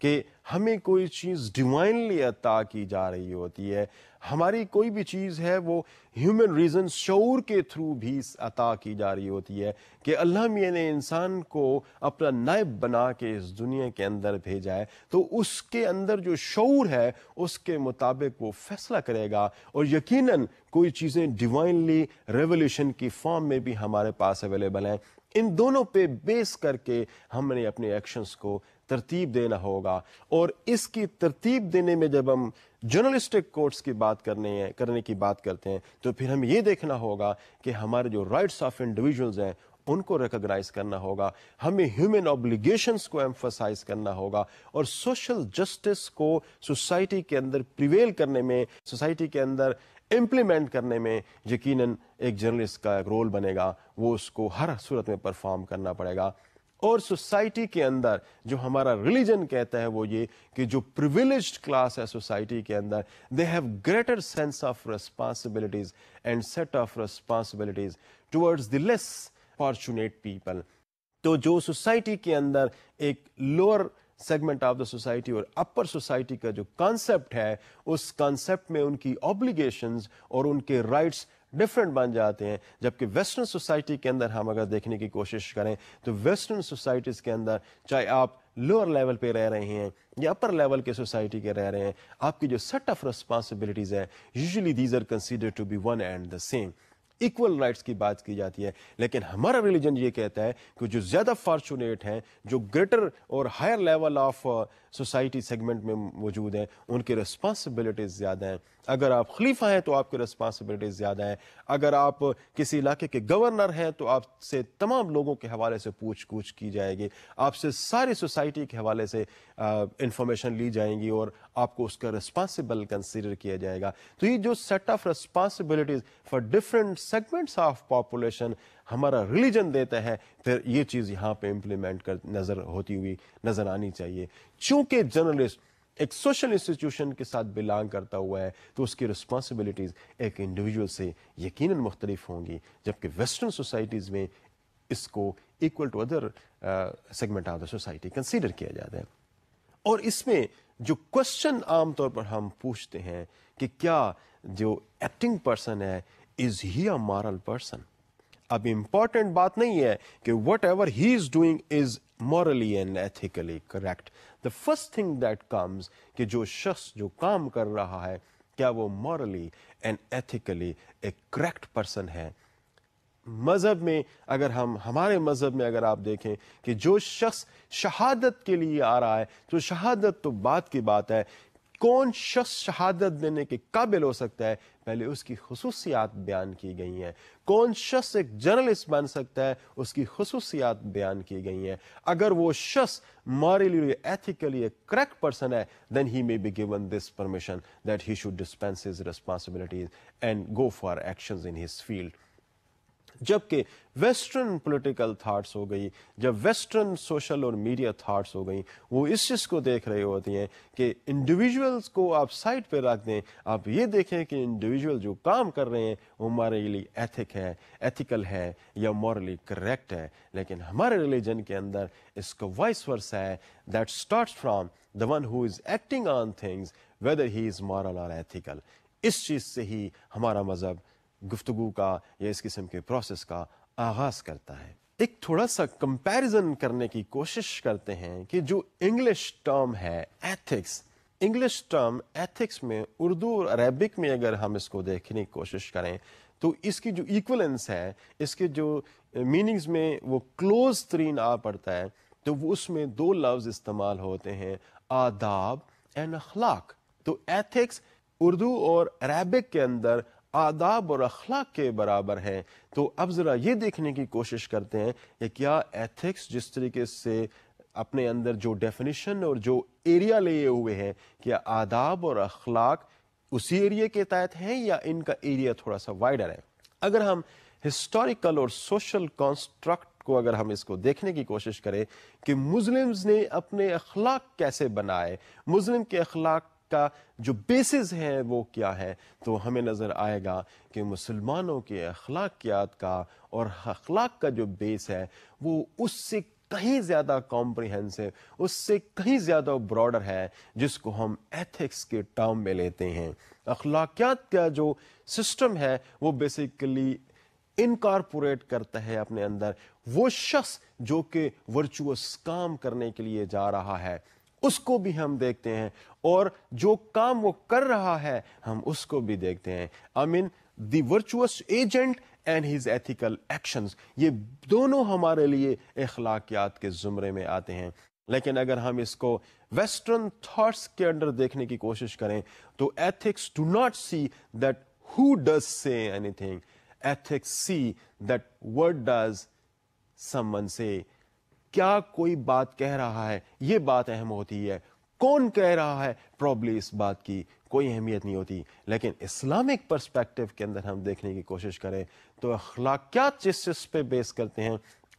कि हमें कोई चीज़ डिवाइनली अता की जा रही होती है हमारी कोई भी चीज़ है वो ह्यूमन रीज़न शौर के थ्रू भी अता की जा रही होती है कि अल्लाह मियाँ ने इंसान को अपना नायब बना के इस दुनिया के अंदर भेजा है तो उसके अंदर जो शौर है उसके मुताबिक वो फैसला करेगा और यकीनन कोई चीज़ें डिवाइनली रेवोल्यूशन की फॉर्म में भी हमारे पास अवेलेबल हैं इन दोनों पे बेस करके हमने अपने एक्शंस को तरतीब देना होगा और इसकी तरतीब देने में जब हम जर्नलिस्टिक कोर्ट्स की बात करने हैं करने की बात करते हैं तो फिर हमें ये देखना होगा कि हमारे जो राइट्स ऑफ इंडिविजुअल्स हैं उनको रिकोगनाइज करना होगा हमें ह्यूमन ऑब्लिगेशन को एम्फोसाइज करना होगा और सोशल जस्टिस को सोसाइटी के अंदर प्रिवेल करने में सोसाइटी के अंदर इम्प्लीमेंट करने में यकीनन एक जर्नलिस्ट का एक रोल बनेगा वो उसको हर सूरत में परफॉर्म करना पड़ेगा और सोसाइटी के अंदर जो हमारा रिलीजन कहता है वो ये कि जो प्रिविलेज क्लास है सोसाइटी के अंदर they have greater sense of responsibilities and set of responsibilities towards the less fortunate people तो जो सोसाइटी के अंदर एक lower segment of the society और अपर सोसाइटी का जो कॉन्सेप्ट है उस कॉन्सेप्ट में उनकी ऑब्लिगेशंस और उनके राइट्स डिफरेंट बन जाते हैं जबकि वेस्टर्न सोसाइटी के अंदर हम अगर देखने की कोशिश करें तो वेस्टर्न सोसाइटीज़ के अंदर चाहे आप लोअर लेवल पे रह रहे हैं या अपर लेवल के सोसाइटी के रह रहे हैं आपकी जो सेट ऑफ रिस्पॉन्सिबिलिटीज़ है usually these are consider to be one and the same equal rights की बात की जाती है लेकिन हमारा रिलीजन ये कहता है कि जो ज़्यादा फॉर्चुनेट हैं जो ग्रेटर और higher level of society segment में मौजूद हैं उनकी रिस्पॉन्सिबिलिटीज़ ज़्यादा हैं अगर आप खलीफा हैं तो आपकी रिस्पॉन्सिबिलिटीज़ ज़्यादा हैं अगर आप किसी इलाके के गवर्नर हैं तो आपसे तमाम लोगों के हवाले से पूछ गूछ की जाएगी आपसे सारी सोसाइटी के हवाले से इंफॉर्मेशन uh, ली जाएंगी और आपको उसका रिस्पॉन्सिबल कंसिडर किया जाएगा तो ये जो set of responsibilities for different segments of population हमारा रिलीजन देता है फिर ये चीज़ यहाँ पे इम्प्लीमेंट कर नज़र होती हुई नज़र आनी चाहिए चूंकि जर्नलिस्ट एक सोशल इंस्टीट्यूशन के साथ बिलोंग करता हुआ है तो उसकी रिस्पॉन्सिबिलिटीज़ एक इंडिविजुअल से यकीन मुख्तलिफ होंगी जबकि वेस्टर्न सोसाइटीज़ में इसको equal to other segment of the society consider किया जाता है और इसमें जो क्वेश्चन आमतौर पर हम पूछते हैं कि क्या जो एक्टिंग पर्सन है is he a moral person अब इंपॉर्टेंट बात नहीं है कि whatever he is doing is morally and ethically correct the first thing that comes कि जो शख्स जो काम कर रहा है क्या वो morally and ethically a correct person है मज़हब में अगर हम हमारे मज़हब में अगर आप देखें कि जो शख्स शहादत के लिए आ रहा है तो शहादत तो बात की बात है कौन शख्स शहादत देने के काबिल हो सकता है पहले उसकी खसूसियात बयान की गई हैं कौन शख्स एक जर्नलिस्ट बन सकता है उसकी खसूसियात बयान की गई हैं अगर वो शख्स मॉरली एथिकली करेक्ट पर्सन है then he may be given this permission that he should dispense his responsibilities and go for action in his field जबकि वेस्टर्न पॉलिटिकल थाट्स हो गई जब वेस्टर्न सोशल और मीडिया थाट्स हो गई वो इस चीज़ को देख रही होती हैं कि इंडिविजुअल्स को आप साइड पे रख दें आप ये देखें कि इंडिविजुअल जो काम कर रहे हैं वो हमारे लिए एथिक है एथिकल है या मॉरली करेक्ट है लेकिन हमारे रिलीजन के अंदर इसका वाइस वर्स है that start from the one who is acting on things whether he is moral और एथिकल इस चीज़ से ही हमारा मज़हब गुफ्तु का या इस किस्म के प्रोसेस का आगाज़ करता है एक थोड़ा सा कंपैरिजन करने की कोशिश करते हैं कि जो इंग्लिश टर्म है एथिक्स इंग्लिश टर्म एथिक्स में उर्दू और अरेबिक में अगर हम इसको देखने की कोशिश करें तो इसकी जो इक्वलेंस है इसके जो मीनिंग्स में वो क्लोज तरीन आ पड़ता है तो वो उसमें दो लफ्ज़ इस्तेमाल होते हैं आदाब एंड अखलाक तो एथिक्स उर्दू और अरेबिक के अंदर आदाब और अखलाक के बराबर हैं तो अब ज़रा ये देखने की कोशिश करते हैं कि क्या एथिक्स जिस तरीके से अपने अंदर जो डेफिनेशन और जो एरिया लिए हुए हैं क्या आदाब और अखलाक उसी एरिया के तहत हैं या इनका एरिया थोड़ा सा वाइडर है अगर हम हिस्टोरिकल और सोशल कॉन्स्ट्रक्ट को अगर हम इसको देखने की कोशिश करें कि मुस्लिम्स ने अपने अखलाक कैसे बनाए मुस्लिम के अखलाक का जो बेसिस है वो क्या है तो हमें नज़र आएगा कि मुसलमानों के अखलाकियात का और अखलाक का जो बेस है वो उससे कहीं ज़्यादा कॉम्प्रिहेंसिव उससे कहीं ज़्यादा ब्रॉडर है जिसको हम एथिक्स के टर्म में लेते हैं अखलाकियात का जो सिस्टम है वो बेसिकली इनकारपोरेट करता है अपने अंदर वो शख्स जो कि वर्चुअस काम करने के लिए जा रहा है उसको भी हम देखते हैं और जो काम वो कर रहा है हम उसको भी देखते हैं आई मीन दर्चुअस agent and his ethical actions ये दोनों हमारे लिए अखलाकियात के ज़ुमरे में आते हैं लेकिन अगर हम इसको वेस्टर्न थॉट्स के अंडर देखने की कोशिश करें तो ethics do not see that who does say anything ethics see that word does someone say क्या कोई बात कह रहा है ये बात अहम होती है कौन कह रहा है प्रॉब्ली इस बात की कोई अहमियत नहीं होती लेकिन इस्लामिक परस्पेक्टिव के अंदर हम देखने की कोशिश करें तो अखलाकियात जिस चीज पे बेस करते हैं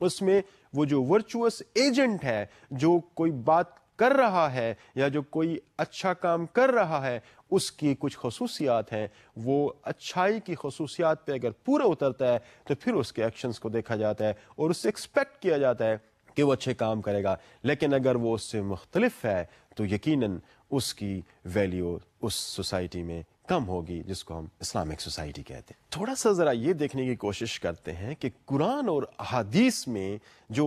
उसमें वो जो वर्चुअस एजेंट है जो कोई बात कर रहा है या जो कोई अच्छा काम कर रहा है उसकी कुछ खसूसियात हैं वो अच्छाई की खसूसियात पे अगर पूरा उतरता है तो फिर उसके एक्शंस को देखा जाता है और उससे एक्सपेक्ट किया जाता है कि वो अच्छे काम करेगा लेकिन अगर वो उससे मुख्तलफ है तो यकीन उसकी वैल्यू उस सोसाइटी में कम होगी जिसको हम इस्लामिक सोसाइटी कहते हैं थोड़ा सा ज़रा ये देखने की कोशिश करते हैं कि कुरान और अदीस में जो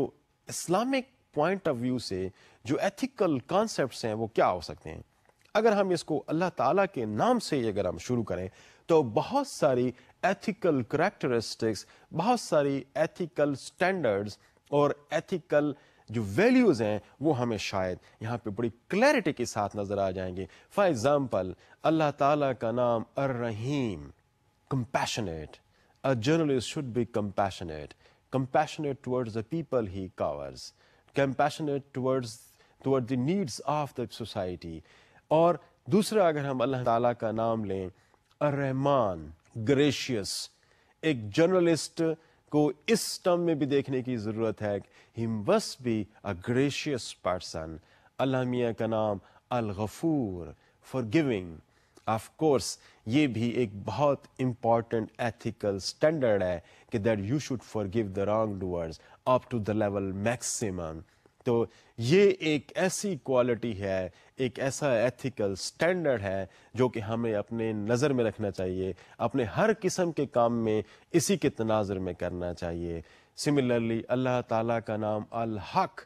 इस्लामिक पॉइंट ऑफ व्यू से जो एथिकल कॉन्सेप्ट हैं वो क्या हो सकते हैं अगर हम इसको अल्लाह ताला के नाम से अगर हम शुरू करें तो बहुत सारी एथिकल करेक्टरिस्टिक्स बहुत सारी एथिकल स्टैंडर्ड्स और एथिकल जो वैल्यूज़ हैं वो हमें शायद यहाँ पे बड़ी क्लैरिटी के साथ नज़र आ जाएंगे फॉर एग्ज़ाम्पल अल्लाह ताला का नाम अर रहीम compassionate. A journalist should be compassionate. Compassionate towards the people he covers. Compassionate towards toward the needs of the society. और दूसरा अगर हम अल्लाह ताला का नाम लें रहमान ग्रेशियस एक जर्नलिस्ट को इस टर्म में भी देखने की ज़रूरत है he must be a gracious person अल्लाह का नाम अलगफूर फॉर गिविंग ऑफ कोर्स ये भी एक बहुत इम्पॉर्टेंट एथिकल स्टैंडर्ड है कि that you should forgive the wrong doers up to the level maximum तो ये एक ऐसी क्वालिटी है एक ऐसा एथिकल स्टैंडर्ड है जो कि हमें अपने नज़र में रखना चाहिए अपने हर किस्म के काम में इसी के तनाजर में करना चाहिए सिमिलरली अल्लाह ताला का नाम अल हक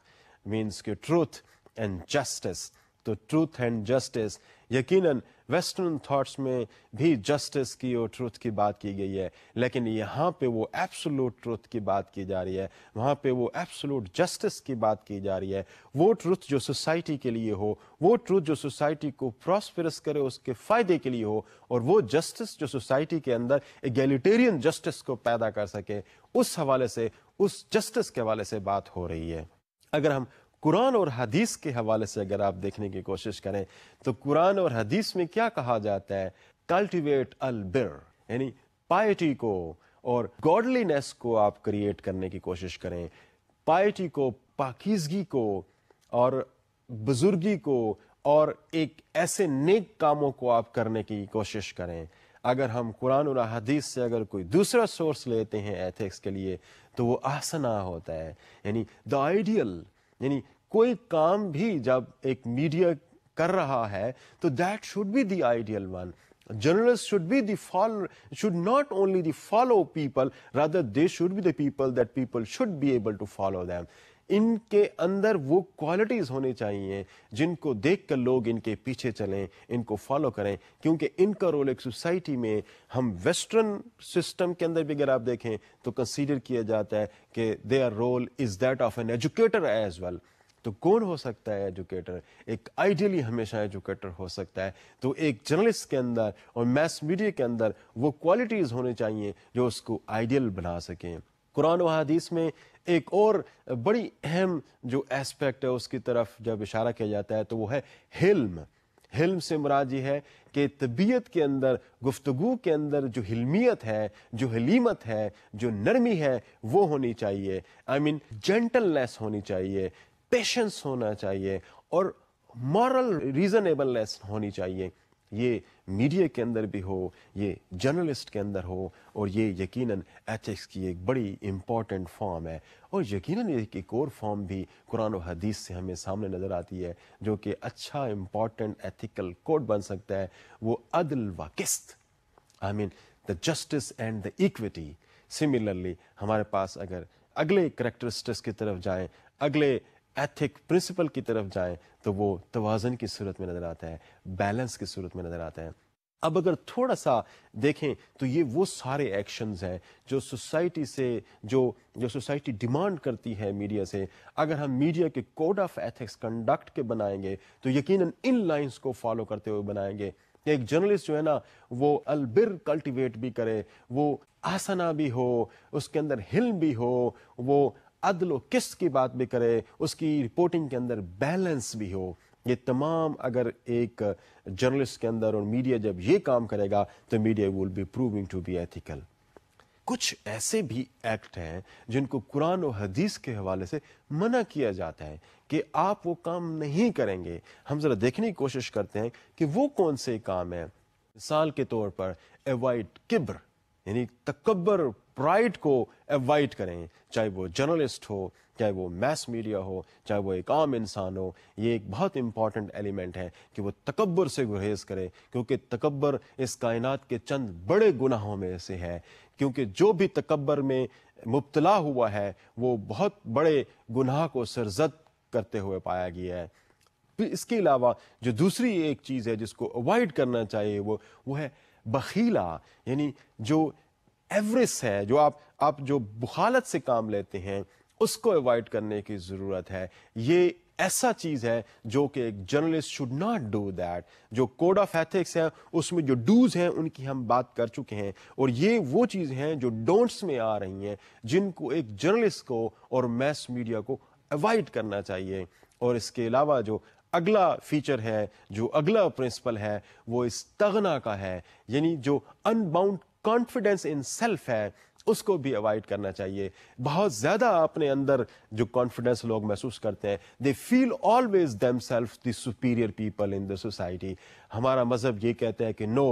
मीन्स के ट्रूथ एंड जस्टिस तो ट्रूथ एंड जस्टिस यकीनन वेस्टर्न थॉट्स में भी जस्टिस की और ट्रुथ की बात की गई है लेकिन यहाँ पे वो एब्सोलूट ट्रुथ की बात की जा रही है वहाँ पे वो एब्सोलूट जस्टिस की बात की जा रही है वो ट्रुथ जो सोसाइटी के लिए हो वो ट्रुथ जो सोसाइटी को प्रॉस्परस करे उसके फायदे के लिए हो और वो जस्टिस जो सोसाइटी के अंदर एगेलिटेरियन जस्टिस को पैदा कर सके उस हवाले से उस जस्टिस के हवाले से बात हो रही है अगर हम कुरान और हदीस के हवाले से अगर आप देखने की कोशिश करें तो कुरान और हदीस में क्या कहा जाता है कल्टिवेट अल बिर यानी पायटी को और गॉडलीनेस को आप क्रिएट करने की कोशिश करें पायटी को पाकिजगी को और बुजुर्गी को और एक ऐसे नेक कामों को आप करने की कोशिश करें अगर हम कुरान और हदीस से अगर कोई दूसरा सोर्स लेते हैं एथिक्स के लिए तो वो आसना होता है यानी द आइडियल यानी कोई काम भी जब एक मीडिया कर रहा है तो that should be the ideal one journalist should be do not only follow people rather they should be the people that people should be able to follow them इनके अंदर वो क्वालिटीज़ होनी चाहिए जिनको देख कर लोग इनके पीछे चलें इनको फॉलो करें क्योंकि इनका रोल एक सोसाइटी में हम वेस्टर्न सिस्टम के अंदर भी अगर आप देखें तो कंसिडर किया जाता है कि their role is that of an educator as well तो कौन हो सकता है एजुकेटर एक आइडियली हमेशा एजुकेटर हो सकता है तो एक जर्नलिस्ट के अंदर और मैस मीडिया के अंदर वो क्वालिटीज़ होने चाहिए जो उसको आइडियल बना सकें कुरान व हदीस में एक और बड़ी अहम जो एस्पेक्ट है उसकी तरफ जब इशारा किया जाता है तो वो है हिल्म हिल्म से मुराद ये है कि तबीयत के अंदर गुफ्तगु के अंदर जो हिलमियत है जो हलीमत है जो नरमी है वो होनी चाहिए आई मीन जेंटलनेस होनी चाहिए पेशेंस होना चाहिए और मॉरल रीजनेबलनेस होनी चाहिए ये मीडिया के अंदर भी हो ये जर्नलिस्ट के अंदर हो और ये यकीन एथिक्स की एक बड़ी इम्पॉर्टेंट फॉर्म है और यकीन एक एक और फॉर्म भी कुरान और हदीस से हमें सामने नज़र आती है जो कि अच्छा इम्पॉर्टेंट एथिकल कोड बन सकता है वो अदल व किस्त I mean the justice and the equity similarly हमारे पास अगर अगले करेक्टरिस्टिक्स की तरफ जाएं अगले एथिक प्रिंसिपल की तरफ जाएं तो वो तोज़न की सूरत में नज़र आता है बैलेंस की सूरत में नज़र आता है अब अगर थोड़ा सा देखें तो ये वो सारे एक्शंस हैं जो सोसाइटी से जो जो सोसाइटी डिमांड करती है मीडिया से अगर हम मीडिया के कोड ऑफ एथिक्स कंडक्ट के बनाएंगे तो यकीनन इन लाइंस को फॉलो करते हुए बनाएंगे एक जर्नलिस्ट जो है ना वो अलबिर कल्टीवेट भी करे वो आसना भी हो उसके अंदर हिल भी हो वो अदलो किस्त की बात भी करे उसकी रिपोर्टिंग के अंदर बैलेंस भी हो ये तमाम अगर एक जर्नलिस्ट के अंदर और मीडिया जब ये काम करेगा तो media will be proving to be ethical कुछ ऐसे भी एक्ट हैं जिनको कुरान और हदीस के हवाले से मना किया जाता है कि आप वो काम नहीं करेंगे हम ज़रा देखने की कोशिश करते हैं कि वो कौन से काम है मिसाल के तौर पर एवॉइड किब्र यानी तकबर प्राइड को एवॉइड करें चाहे वो जर्नलिस्ट हो चाहे वो मैस मीडिया हो चाहे वो एक आम इंसान हो ये एक बहुत इंपॉर्टेंट एलिमेंट है कि वो तकबर से गुरेज करे क्योंकि तकबर इस कायनात के चंद बड़े गुनाहों में से है क्योंकि जो भी तकबर में मुबतला हुआ है वो बहुत बड़े गुनाह को सरजद करते हुए पाया गया है इसके अलावा जो दूसरी एक चीज़ है जिसको अवॉइड करना चाहिए वो वो है बखीला यानी जो एवरेज है जो आप आप जो बुखालत से काम लेते हैं उसको अवॉइड करने की ज़रूरत है ये ऐसा चीज़ है जो कि एक journalist should not do that जो कोड ऑफ एथिक्स है उसमें जो डूज हैं उनकी हम बात कर चुके हैं और ये वो चीज़ हैं जो डोंट्स में आ रही हैं जिनको एक जर्नलिस्ट को और मैस मीडिया को अवॉइड करना चाहिए और इसके अलावा जो अगला फीचर है जो अगला प्रिंसिपल है वो इस तगना का है यानी जो अनबाउंड कॉन्फिडेंस इन सेल्फ है उसको भी अवॉइड करना चाहिए बहुत ज़्यादा अपने अंदर जो कॉन्फिडेंस लोग महसूस करते हैं they feel always themselves the superior people in the society हमारा मज़हब ये कहता है कि नो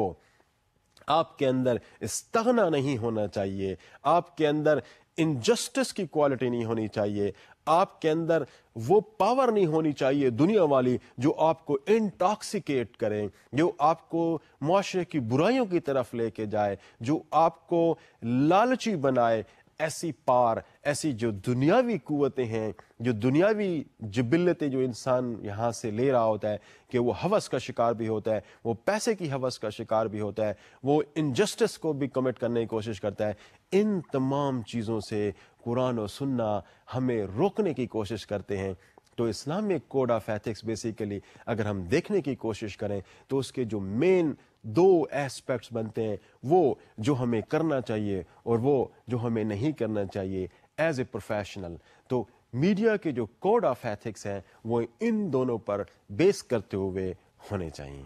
आपके अंदर इस्तना नहीं होना चाहिए आपके अंदर इनजस्टिस की क्वालिटी नहीं होनी चाहिए आपके अंदर वो पावर नहीं होनी चाहिए दुनिया वाली जो आपको इंटॉक्सिकेट करें जो आपको माशरे की बुराइयों की तरफ लेके जाए जो आपको लालची बनाए ऐसी पार ऐसी जो दुनियावी कुतें हैं जो दुनियावी जबिलतें जो इंसान यहाँ से ले रहा होता है कि वो हवस का शिकार भी होता है वो पैसे की हवस का शिकार भी होता है वो इनजस्टिस को भी कमिट करने की कोशिश करता है इन तमाम चीज़ों से कुरान और सुन्ना हमें रोकने की कोशिश करते हैं तो Islamic code of ethics basically अगर हम देखने की कोशिश करें तो उसके जो मेन दो एस्पेक्ट्स बनते हैं वो जो हमें करना चाहिए और वो जो हमें नहीं करना चाहिए एज ए प्रोफेशनल तो मीडिया के जो कोड ऑफ एथिक्स हैं वो इन दोनों पर बेस करते हुए होने चाहिए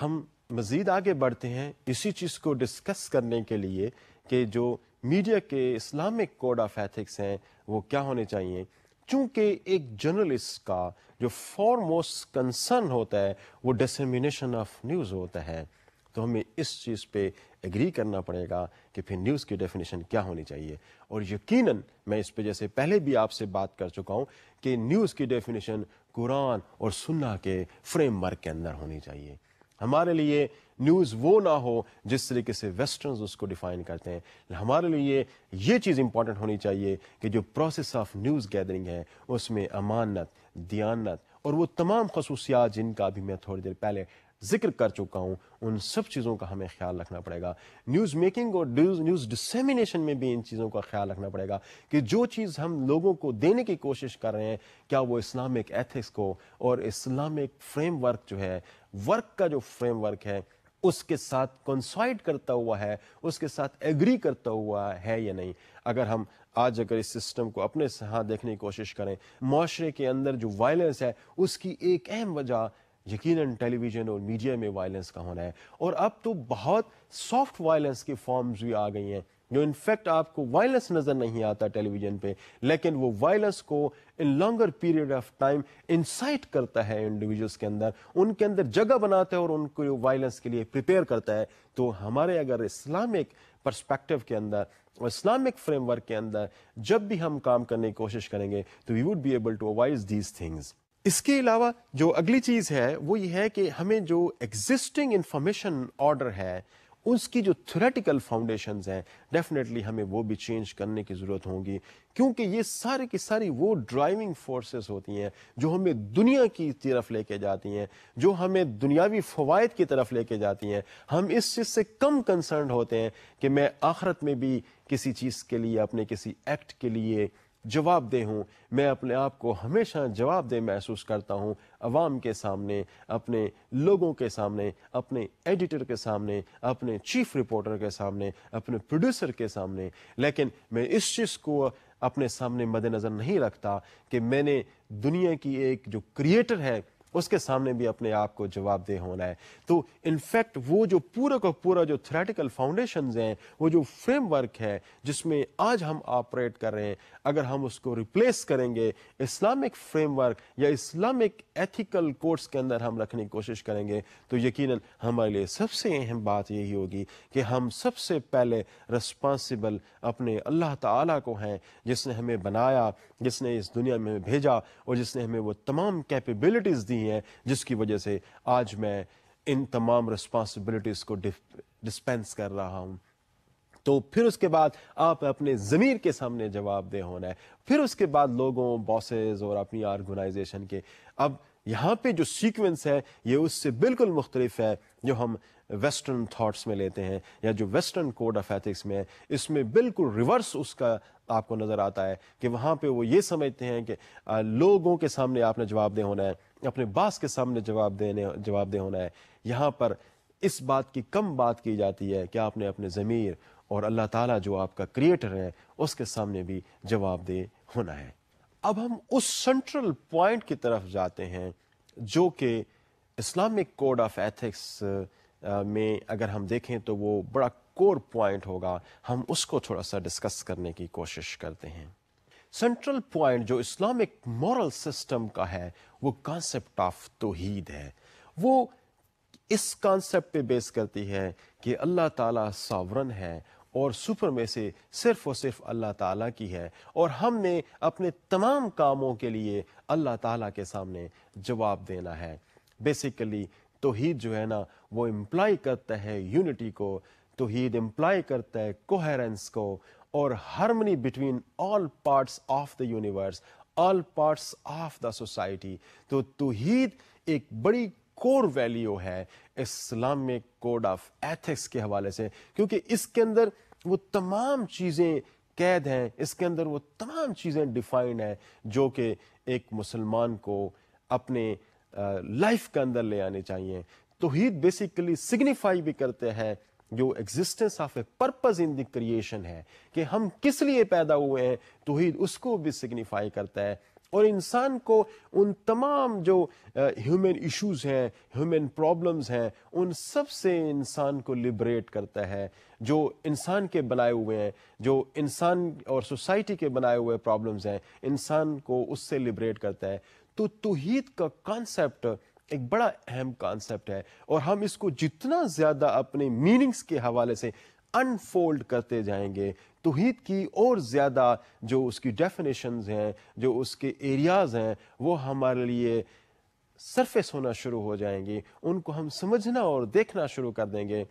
हम मज़ीद आगे बढ़ते हैं इसी चीज़ को डिस्कस करने के लिए कि जो मीडिया के इस्लामिक कोड ऑफ एथिक्स हैं वो क्या होने चाहिए चूंकि एक जर्नलिस्ट का जो फॉर मोस्ट कंसर्न होता है वो डिसमिनेशन ऑफ न्यूज़ होता है तो हमें इस चीज़ पे एग्री करना पड़ेगा कि फिर न्यूज़ की डेफिनेशन क्या होनी चाहिए और यकीनन मैं इस पे जैसे पहले भी आपसे बात कर चुका हूँ कि न्यूज़ की डेफिनेशन कुरान और सुन्ना के फ्रेमवर्क के अंदर होनी चाहिए हमारे लिए न्यूज़ वो ना हो जिस तरीके से वेस्टर्न उसको डिफाइन करते हैं हमारे लिए ये चीज़ इंपॉर्टेंट होनी चाहिए कि जो प्रोसेस ऑफ न्यूज़ गैदरिंग है उसमें अमानत दियानत और वो तमाम खसूसियात जिनका भी मैं थोड़ी देर पहले जिक्र कर चुका हूँ उन सब चीज़ों का हमें ख्याल रखना पड़ेगा न्यूज़ मेकिंग और न्यूज़ डिसेमिनेशन में भी इन चीज़ों का ख्याल रखना पड़ेगा कि जो चीज़ हम लोगों को देने की कोशिश कर रहे हैं क्या वो इस्लामिक एथिक्स को और इस्लामिक फ्रेमवर्क जो है वर्क का जो फ्रेमवर्क है उसके साथ कंसाइड करता हुआ है उसके साथ एग्री करता हुआ है या नहीं अगर हम आज अगर इस सिस्टम को अपने से हाथ देखने की कोशिश करें माशरे के अंदर जो वायलेंस है उसकी एक अहम वजह यकीन टेलीविज़न और मीडिया में वायलेंस का होना है और अब तो बहुत सॉफ्ट वायलेंस की फॉर्म्स भी आ गई हैं जो इनफैक्ट आपको वायलेंस नज़र नहीं आता टेलीविज़न पे लेकिन वो वायलेंस को in longer period of time incite करता है इंडिविजुअल्स के अंदर उनके अंदर जगह बनाता है और उनको वायलेंस के लिए प्रिपेयर करता है तो हमारे अगर इस्लामिक परस्पेक्टिव के अंदर और इस्लामिक फ्रेमवर्क के अंदर जब भी हम काम करने की कोशिश करेंगे तो we would be able to avoid these things इसके अलावा जो अगली चीज़ है वो ये है कि हमें जो एग्जिस्टिंग इंफॉर्मेशन ऑर्डर है उसकी जो थ्योरेटिकल फाउंडेशंस हैं डेफिनेटली हमें वो भी चेंज करने की ज़रूरत होगी क्योंकि ये सारे की सारी वो ड्राइविंग फोर्सेस होती हैं जो हमें दुनिया की तरफ लेके जाती हैं जो हमें दुनियावी फ़वाद की तरफ लेके जाती हैं हम इस चीज़ से कम कंसर्न होते हैं कि मैं आखरत में भी किसी चीज़ के लिए अपने किसी एक्ट के लिए जवाब दे हूँ मैं अपने आप को हमेशा जवाब दे महसूस करता हूँ अवाम के सामने अपने लोगों के सामने अपने एडिटर के सामने अपने चीफ रिपोर्टर के सामने अपने प्रोड्यूसर के सामने लेकिन मैं इस चीज़ को अपने सामने मद्देनज़र नहीं रखता कि मैंने दुनिया की एक जो क्रिएटर है उसके सामने भी अपने आप को जवाबदेह होना है तो इनफैक्ट वो जो पूरा का पूरा जो थ्रेटिकल फाउंडेशन हैं वो जो फ्रेमवर्क है जिसमें आज हम ऑपरेट कर रहे हैं अगर हम उसको रिप्लेस करेंगे इस्लामिक फ्रेमवर्क या इस्लामिक एथिकल कोड्स के अंदर हम रखने की कोशिश करेंगे तो यकीन हमारे लिए सबसे अहम बात यही होगी कि हम सबसे पहले रिस्पॉन्सिबल अपने अल्लाह ताला को हैं जिसने हमें बनाया जिसने इस दुनिया में भेजा और जिसने हमें वो तमाम कैपेबिलिटीज़ दी हैं जिसकी वजह से आज मैं इन तमाम रिस्पॉन्सिबिलिटीज़ को डिस्पेंस कर रहा हूँ तो फिर उसके बाद आप अपने ज़मीर के सामने जवाब दे होना है फिर उसके बाद लोगों बॉसेज और अपनी ऑर्गेनाइजेशन के अब यहाँ पे जो सीक्वेंस है ये उससे बिल्कुल मुख्तलिफ है जो हम वेस्टर्न थाट्स में लेते हैं या जो वेस्टर्न कोड ऑफ एथिक्स में है इसमें बिल्कुल रिवर्स उसका आपको नज़र आता है कि वहाँ पे वो ये समझते हैं कि लोगों के सामने आपने जवाब दे होना है अपने बास के सामने जवाब देने जवाब दे होना है यहाँ पर इस बात की कम बात की जाती है कि आपने अपने ज़मीर और अल्लाह ताला जो आपका क्रिएटर है उसके सामने भी जवाब दे होना है अब हम उस सेंट्रल पॉइंट की तरफ जाते हैं जो कि इस्लामिक कोड ऑफ एथिक्स में अगर हम देखें तो वो बड़ा कोर पॉइंट होगा हम उसको थोड़ा सा डिस्कस करने की कोशिश करते हैं सेंट्रल पॉइंट जो इस्लामिक मॉरल सिस्टम का है वो कॉन्सेप्ट ऑफ तोहीद है वो इस कॉन्सेप्ट पे बेस करती है कि अल्लाह ताला सावरन है और सुपर में से सिर्फ और सिर्फ अल्लाह ताला की है और हमने अपने तमाम कामों के लिए अल्लाह ताला के सामने जवाब देना है बेसिकली तो जो है ना वो इम्प्लाई करता है यूनिटी को तोहीद इम्प्लाई करता है कोहेरेंस को और harmony between all parts of the universe all parts of the society तो तोहीद एक बड़ी कोर वैल्यू है इस्लामिक कोड ऑफ एथिक्स के हवाले से क्योंकि इसके अंदर वो तमाम चीज़ें कैद हैं इसके अंदर वो तमाम चीज़ें डिफाइंड हैं जो कि एक मुसलमान को अपने लाइफ के अंदर ले आने चाहिए तोहीद बेसिकली सिग्निफाई भी करते हैं जो existence of a purpose in creation है कि हम किस लिए पैदा हुए हैं तोहीद उसको भी सिग्निफाई करता है और इंसान को उन तमाम जो ह्यूमन इश्यूज हैं ह्यूमन प्रॉब्लम्स हैं उन सब से इंसान को लिबरेट करता है जो इंसान के बनाए हुए हैं जो इंसान और सोसाइटी के बनाए हुए प्रॉब्लम्स हैं इंसान को उससे लिबरेट करता है तो तोहीद का कॉन्सेप्ट एक बड़ा अहम कॉन्सेप्ट है और हम इसको जितना ज़्यादा अपने मीनिंग्स के हवाले से अनफोल्ड करते जाएंगे तोहद की और ज़्यादा जो उसकी डेफिनेशन हैं जो उसके एरियाज़ हैं वो हमारे लिए सरफेस होना शुरू हो जाएंगी उनको हम समझना और देखना शुरू कर देंगे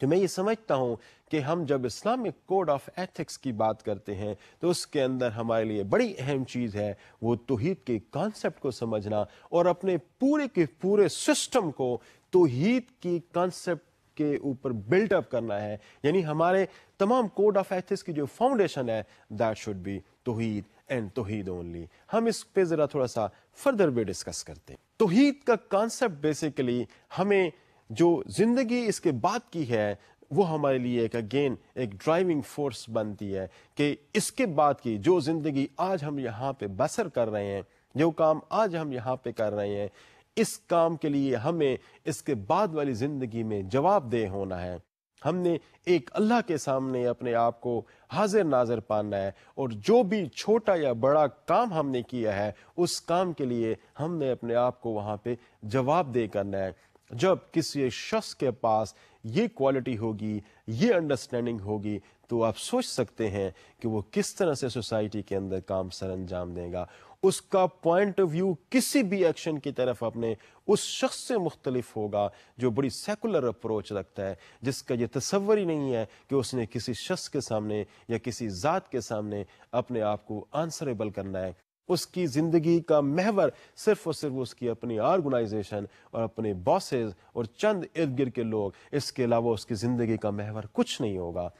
तो मैं ये समझता हूँ कि हम जब इस्लामिक कोड ऑफ एथिक्स की बात करते हैं तो उसके अंदर हमारे लिए बड़ी अहम चीज़ है वो तोहद के कॉन्सेप्ट को समझना और अपने पूरे के पूरे सिस्टम को तोहद की कॉन्सेप्ट के ऊपर बिल्ट अप करना है यानी हमारे तमाम कोड ऑफ एथिक्स की जो फाउंडेशन है दैट शुड बी तोहीद एंड तोहीद ओनली हम इस पे ज़रा थोड़ा सा फर्दर भी डिस्कस करते हैं तोहीद का कॉन्सेप्ट बेसिकली हमें जो ज़िंदगी इसके बाद की है वो हमारे लिए एक अगेन एक ड्राइविंग फोर्स बनती है कि इसके बाद की जो ज़िंदगी आज हम यहाँ पे बसर कर रहे हैं जो काम आज हम यहाँ पे कर रहे हैं इस काम के लिए हमें इसके बाद वाली जिंदगी में जवाबदेह होना है हमने एक अल्लाह के सामने अपने आप को हाजिर नाजर पाना है और जो भी छोटा या बड़ा काम हमने किया है उस काम के लिए हमने अपने आप को वहां पे जवाब दे करना है जब किसी शख्स के पास ये क्वालिटी होगी ये अंडरस्टैंडिंग होगी तो आप सोच सकते हैं कि वो किस तरह से सोसाइटी के अंदर काम सर अंजाम देगा उसका पॉइंट ऑफ व्यू किसी भी एक्शन की तरफ अपने उस शख्स से मुख्तलिफ होगा जो बड़ी सेकुलर अप्रोच रखता है जिसका ये तस्वर ही नहीं है कि उसने किसी शख्स के सामने या किसी ज़ात के सामने अपने आप को आंसरेबल करना है उसकी ज़िंदगी का महवर सिर्फ और सिर्फ उसकी अपनी ऑर्गेनाइजेशन और अपने बॉसेज और चंद इर्द गिर्द के लोग इसके अलावा उसकी ज़िंदगी का महवर कुछ नहीं होगा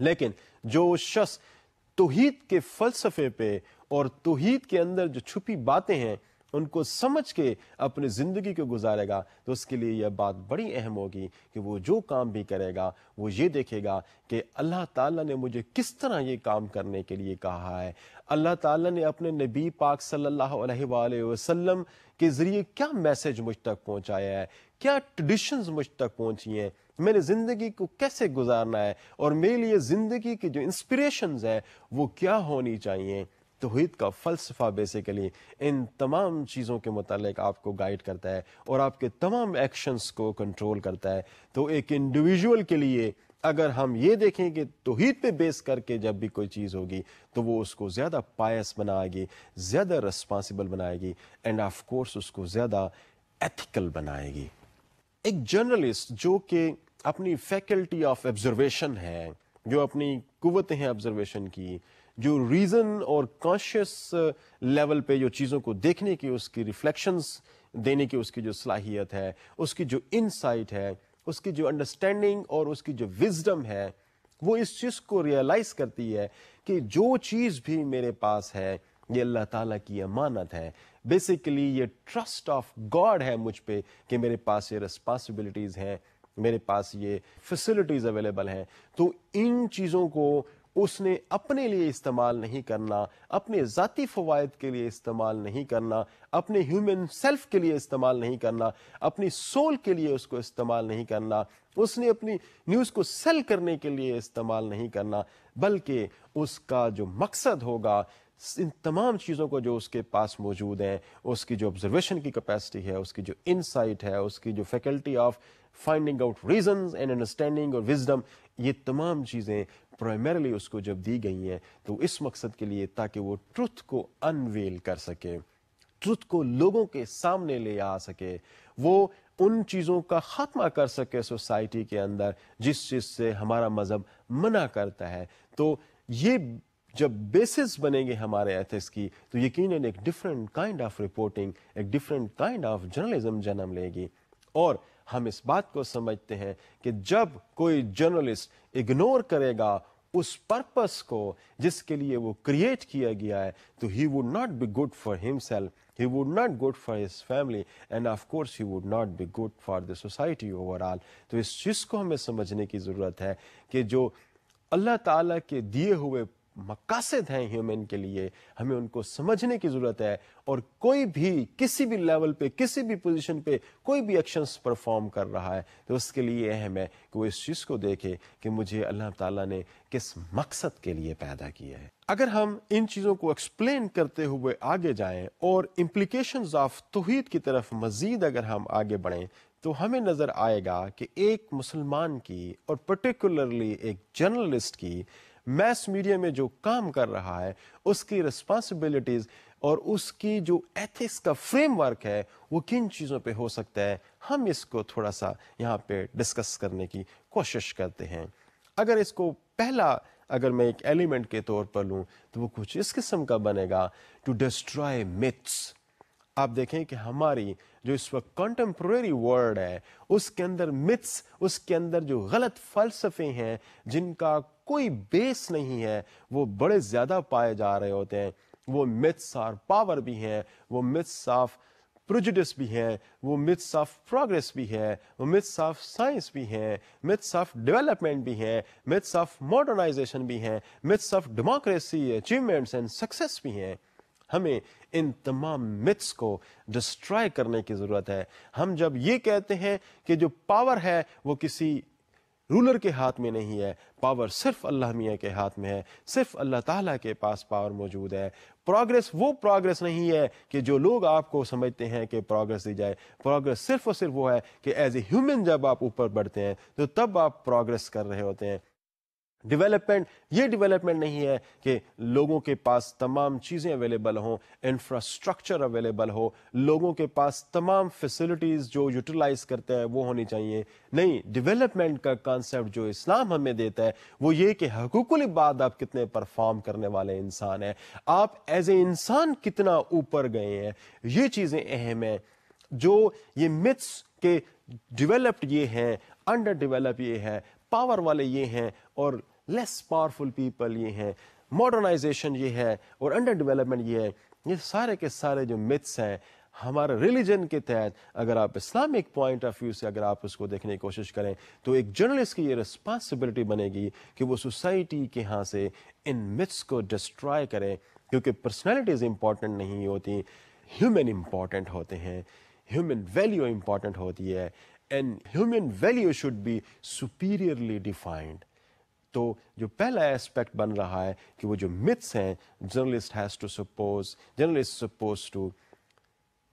लेकिन जो शख्स तोहहीद के फलसफे पे और तोहीद के अंदर जो छुपी बातें हैं उनको समझ के अपने ज़िंदगी को गुजारेगा तो उसके लिए यह बात बड़ी अहम होगी कि वो जो काम भी करेगा वो ये देखेगा कि अल्लाह ताला ने मुझे किस तरह ये काम करने के लिए कहा है अल्लाह ताला ने अपने नबी पाक सल्लल्लाहु अलैहि वसल्लम के ज़रिए क्या मैसेज मुझ तक पहुँचाया है क्या ट्रेडिशंस मुझ तक पहुँची हैं मेरे ज़िंदगी को कैसे गुजारना है और मेरे लिए ज़िंदगी की जो इंस्परेशन है वो क्या होनी चाहिए तोहद का फ़लसफ़ा बेसिकली इन तमाम चीज़ों के मतलब आपको गाइड करता है और आपके तमाम एक्शंस को कंट्रोल करता है तो एक इंडिविजुअल के लिए अगर हम ये देखें कि तोहद पे बेस करके जब भी कोई चीज़ होगी तो वो उसको ज़्यादा पायस बनाएगी ज़्यादा रिस्पॉन्सिबल बनाएगी एंड ऑफ कोर्स उसको ज़्यादा एथिकल बनाएगी एक जर्नलिस्ट जो कि अपनी फैकल्टी ऑफ ऑब्जर्वेशन है जो अपनी कुतें हैं ऑब्जर्वेशन की जो रीज़न और कॉन्शियस लेवल uh, पे जो चीज़ों को देखने की उसकी रिफ्लेक्शंस देने की उसकी जो सलाहियत है उसकी जो इनसाइट है उसकी जो अंडरस्टैंडिंग और उसकी जो विजडम है वो इस चीज़ को रियलाइज़ करती है कि जो चीज़ भी मेरे पास है ये अल्लाह ताला की अमानत है बेसिकली ये ट्रस्ट ऑफ गॉड है मुझ पे कि मेरे पास ये रिस्पॉन्सिबिलिटीज़ हैं मेरे पास ये फैसिलिटीज़ अवेलेबल हैं तो इन चीज़ों को उसने अपने लिए इस्तेमाल नहीं करना अपने ज़ाती फ़वाद के लिए इस्तेमाल नहीं करना अपने ह्यूमन सेल्फ के लिए इस्तेमाल नहीं करना अपनी सोल के लिए उसको इस्तेमाल नहीं करना उसने अपनी न्यूज़ को सेल करने के लिए इस्तेमाल नहीं करना बल्कि उसका जो मकसद होगा इन तमाम चीज़ों को जो उसके पास मौजूद हैं उसकी जो ऑब्जर्वेशन की कैपेसिटी है उसकी जो इनसाइट है उसकी जो faculty of finding out reason and understanding और विजडम ये तमाम चीज़ें प्राइमरली उसको जब दी गई हैं तो इस मकसद के लिए ताकि वो ट्रुथ को अनवेल कर सके ट्रुथ को लोगों के सामने ले आ सके वो उन चीज़ों का खात्मा कर सके सोसाइटी के अंदर जिस चीज़ से हमारा मज़हब मना करता है तो ये जब बेसिस बनेंगे हमारे एथिक्स की तो यकीन एक डिफरेंट काइंड ऑफ रिपोर्टिंग एक डिफरेंट काइंड ऑफ जर्नलिज्म जन्म लेगी और हम इस बात को समझते हैं कि जब कोई जर्नलिस्ट इग्नोर करेगा उस पर्पस को जिसके लिए वो क्रिएट किया गया है तो he would not be good for himself he would not good for his family and of course he would not be good for the society overall तो इस चीज़ को हमें समझने की ज़रूरत है कि जो अल्लाह ताला के दिए हुए मकासद हैं ह्यूमन के लिए हमें उनको समझने की ज़रूरत है और कोई भी किसी भी लेवल पे किसी भी पोजीशन पे कोई भी एक्शंस परफॉर्म कर रहा है तो उसके लिए अहम है कि वो इस चीज़ को देखे कि मुझे अल्लाह ताला ने किस मकसद के लिए पैदा किया है अगर हम इन चीज़ों को एक्सप्लेन करते हुए आगे जाए और इम्प्लीकेशन ऑफ तोहद की तरफ मज़ीद अगर हम आगे बढ़ें तो हमें नज़र आएगा कि एक मुसलमान की और पर्टिकुलरली एक जर्नलिस्ट की मैस मीडिया में जो काम कर रहा है उसकी रिस्पॉन्सिबिलिटीज़ और उसकी जो एथिक्स का फ्रेमवर्क है वो किन चीज़ों पे हो सकता है हम इसको थोड़ा सा यहाँ पे डिस्कस करने की कोशिश करते हैं अगर इसको पहला अगर मैं एक एलिमेंट के तौर पर लूँ तो वो कुछ इस किस्म का बनेगा टू डिस्ट्रॉय मिथ्स आप देखें कि हमारी जो इस वक्त कॉन्टेम्प्रेरी वर्ल्ड है उसके अंदर मिथ्स उसके अंदर जो गलत फलसफे हैं जिनका कोई बेस नहीं है वो बड़े ज़्यादा पाए जा रहे होते हैं वो मिथ्स आर पावर भी हैं वो मिथ्स ऑफ प्रोजिडिस भी हैं वो मिथ्स ऑफ प्रोग्रेस भी है वो मिथ्स ऑफ साइंस भी हैं मिथ्स ऑफ डेवलपमेंट भी हैं मिथ्स ऑफ मॉडर्नाइजेशन भी हैं myths of democracy achievements and success भी हैं हमें इन तमाम मिथ्स को डिस्ट्रॉय करने की ज़रूरत है हम जब ये कहते हैं कि जो पावर है वो किसी रूलर के हाथ में नहीं है पावर सिर्फ अल्लाह मियाँ के हाथ में है सिर्फ अल्लाह ताला के पास पावर मौजूद है प्रोग्रेस वो प्रोग्रेस नहीं है कि जो लोग आपको समझते हैं कि प्रोग्रेस दी जाए प्रोग्रेस सिर्फ और सिर्फ वो है कि एज ए ह्यूमन जब आप ऊपर बढ़ते हैं तो तब आप प्रोग्रेस कर रहे होते हैं डेवलपमेंट ये डेवलपमेंट नहीं है कि लोगों के पास तमाम चीज़ें अवेलेबल हों इंफ्रास्ट्रक्चर अवेलेबल हो लोगों के पास तमाम फैसिलिटीज़ जो यूटिलाइज करते हैं वो होनी चाहिए नहीं डेवलपमेंट का कॉन्सेप्ट जो इस्लाम हमें देता है वो ये कि हकूकुल बाद आप कितने परफॉर्म करने वाले इंसान हैं आप एज ए इंसान कितना ऊपर गए हैं ये चीज़ें अहम हैं जो ये मिथ्स के डिवेलप्ड ये हैं अंडर डिवेलप ये है पावर वाले ये हैं और लेस पावरफुल पीपल ये हैं मॉडर्नाइजेशन ये है और अंडर डेवलपमेंट ये है ये सारे के सारे जो मिथ्स हैं हमारे रिलीजन के तहत अगर आप इस्लामिक पॉइंट ऑफ व्यू से अगर आप उसको देखने की कोशिश करें तो एक जर्नलिस्ट की ये रिस्पॉन्सिबिलिटी बनेगी कि वो सोसाइटी के यहाँ से इन मिथ्स को डिस्ट्रॉय करें क्योंकि पर्सनैलिटीज़ इम्पॉर्टेंट नहीं होती ह्यूमन इम्पॉर्टेंट होते हैं ह्यूमन वैल्यू इम्पॉर्टेंट होती है and human value should be superiorly defined तो जो पहला एस्पेक्ट बन रहा है कि वो जो मिथ्स हैं journalist has to suppose journalist suppose to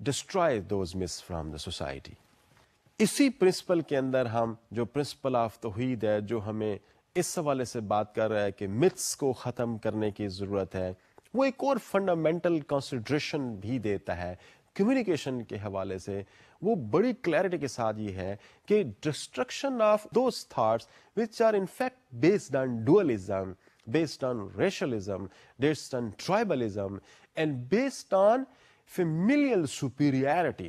destroy those myths from the society इसी प्रिंसिपल के अंदर हम जो प्रिंसिपल ऑफ तोहीद है जो हमें इस हवाले से बात कर रहा है कि मिथ्स को ख़त्म करने की ज़रूरत है वो एक और फंडामेंटल कंसिड्रेशन भी देता है कम्युनिकेशन के हवाले से वो बड़ी क्लैरिटी के साथ ये है कि destruction of those thoughts which are in fact based on dualism based on racialism, based on tribalism, and based on familial superiority.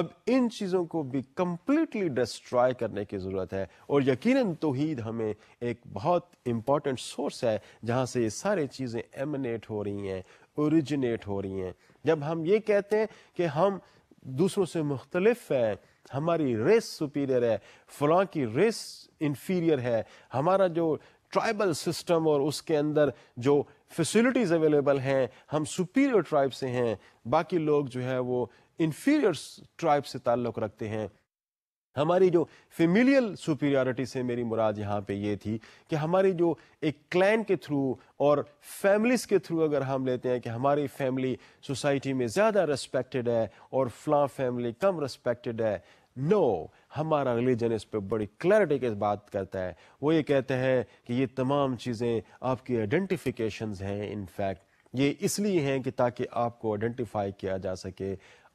अब इन चीज़ों को भी कंप्लीटली डिस्ट्रॉय करने की ज़रूरत है और यकीनन तोहीद हमें एक बहुत इंपॉर्टेंट सोर्स है जहां से ये सारी चीज़ें एमिनेट हो रही हैं ओरिजिनेट हो रही हैं जब हम ये कहते हैं कि हम दूसरों से मुख्तलफ हैं हमारी रेस सुपीरियर है फलां की रेस इन्फीरियर है हमारा जो ट्राइबल सिस्टम और उसके अंदर जो फैसिलिटीज़ अवेलेबल हैं हम सुपीरियर ट्राइब से हैं बाकी लोग जो है वो इन्फीरियर ट्राइब से ताल्लुक़ रखते हैं हमारी जो फेमिलियल सुपीरियरिटी से मेरी मुराद यहाँ पे ये थी कि हमारी जो एक क्लैन के थ्रू और फैमिलीज के थ्रू अगर हम लेते हैं कि हमारी फैमिली सोसाइटी में ज़्यादा रेस्पेक्टेड है और फ्लां फैमिली कम रेस्पेक्टेड है नो no, हमारा रिलीजन इस पर बड़ी क्लैरिटी के बात करता है वो ये कहते हैं कि ये तमाम चीज़ें आपकी आइडेंटिफिकेशन हैं इनफैक्ट ये इसलिए हैं कि ताकि आपको आइडेंटिफाई किया जा सके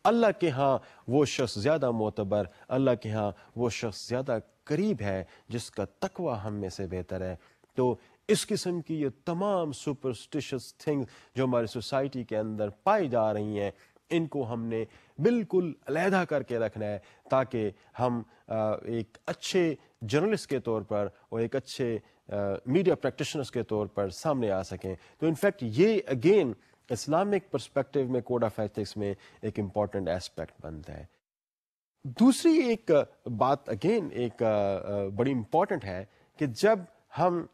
अल्लाह के यहाँ वो शख्स ज़्यादा मोतबर अल्लाह के यहाँ वो शख्स ज़्यादा करीब है जिसका तकवा हम में से बेहतर है तो इस किस्म की ये तमाम सुपरस्टिशस थिंग्स जो हमारी सोसाइटी के अंदर पाई जा रही हैं इनको हमने बिल्कुल अलहदा करके रखना है ताकि हम एक अच्छे जर्नलिस्ट के तौर पर और एक अच्छे मीडिया प्रैक्टिशनर्स के तौर पर सामने आ सकें तो इनफैक्ट ये अगेन इस्लामिक पर्सपेक्टिव में कोड ऑफ एथिक्स में एक इम्पॉर्टेंट एस्पेक्ट बनता है दूसरी एक बात अगेन एक बड़ी इम्पॉर्टेंट है कि जब हम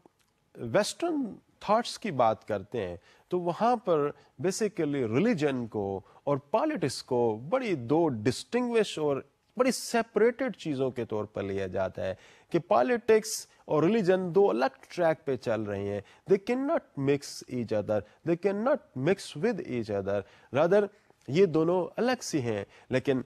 वेस्टर्न थाट्स की बात करते हैं तो वहाँ पर बेसिकली रिलीजन को और पॉलिटिक्स को बड़ी दो डिस्टिंग्विश और बड़ी सेपरेटेड चीज़ों के तौर पर लिया जाता है कि पॉलिटिक्स और रिलीजन दो अलग ट्रैक पे चल रही हैं they can not mix each other they can not mix with each other rather ये दोनों अलग सी हैं लेकिन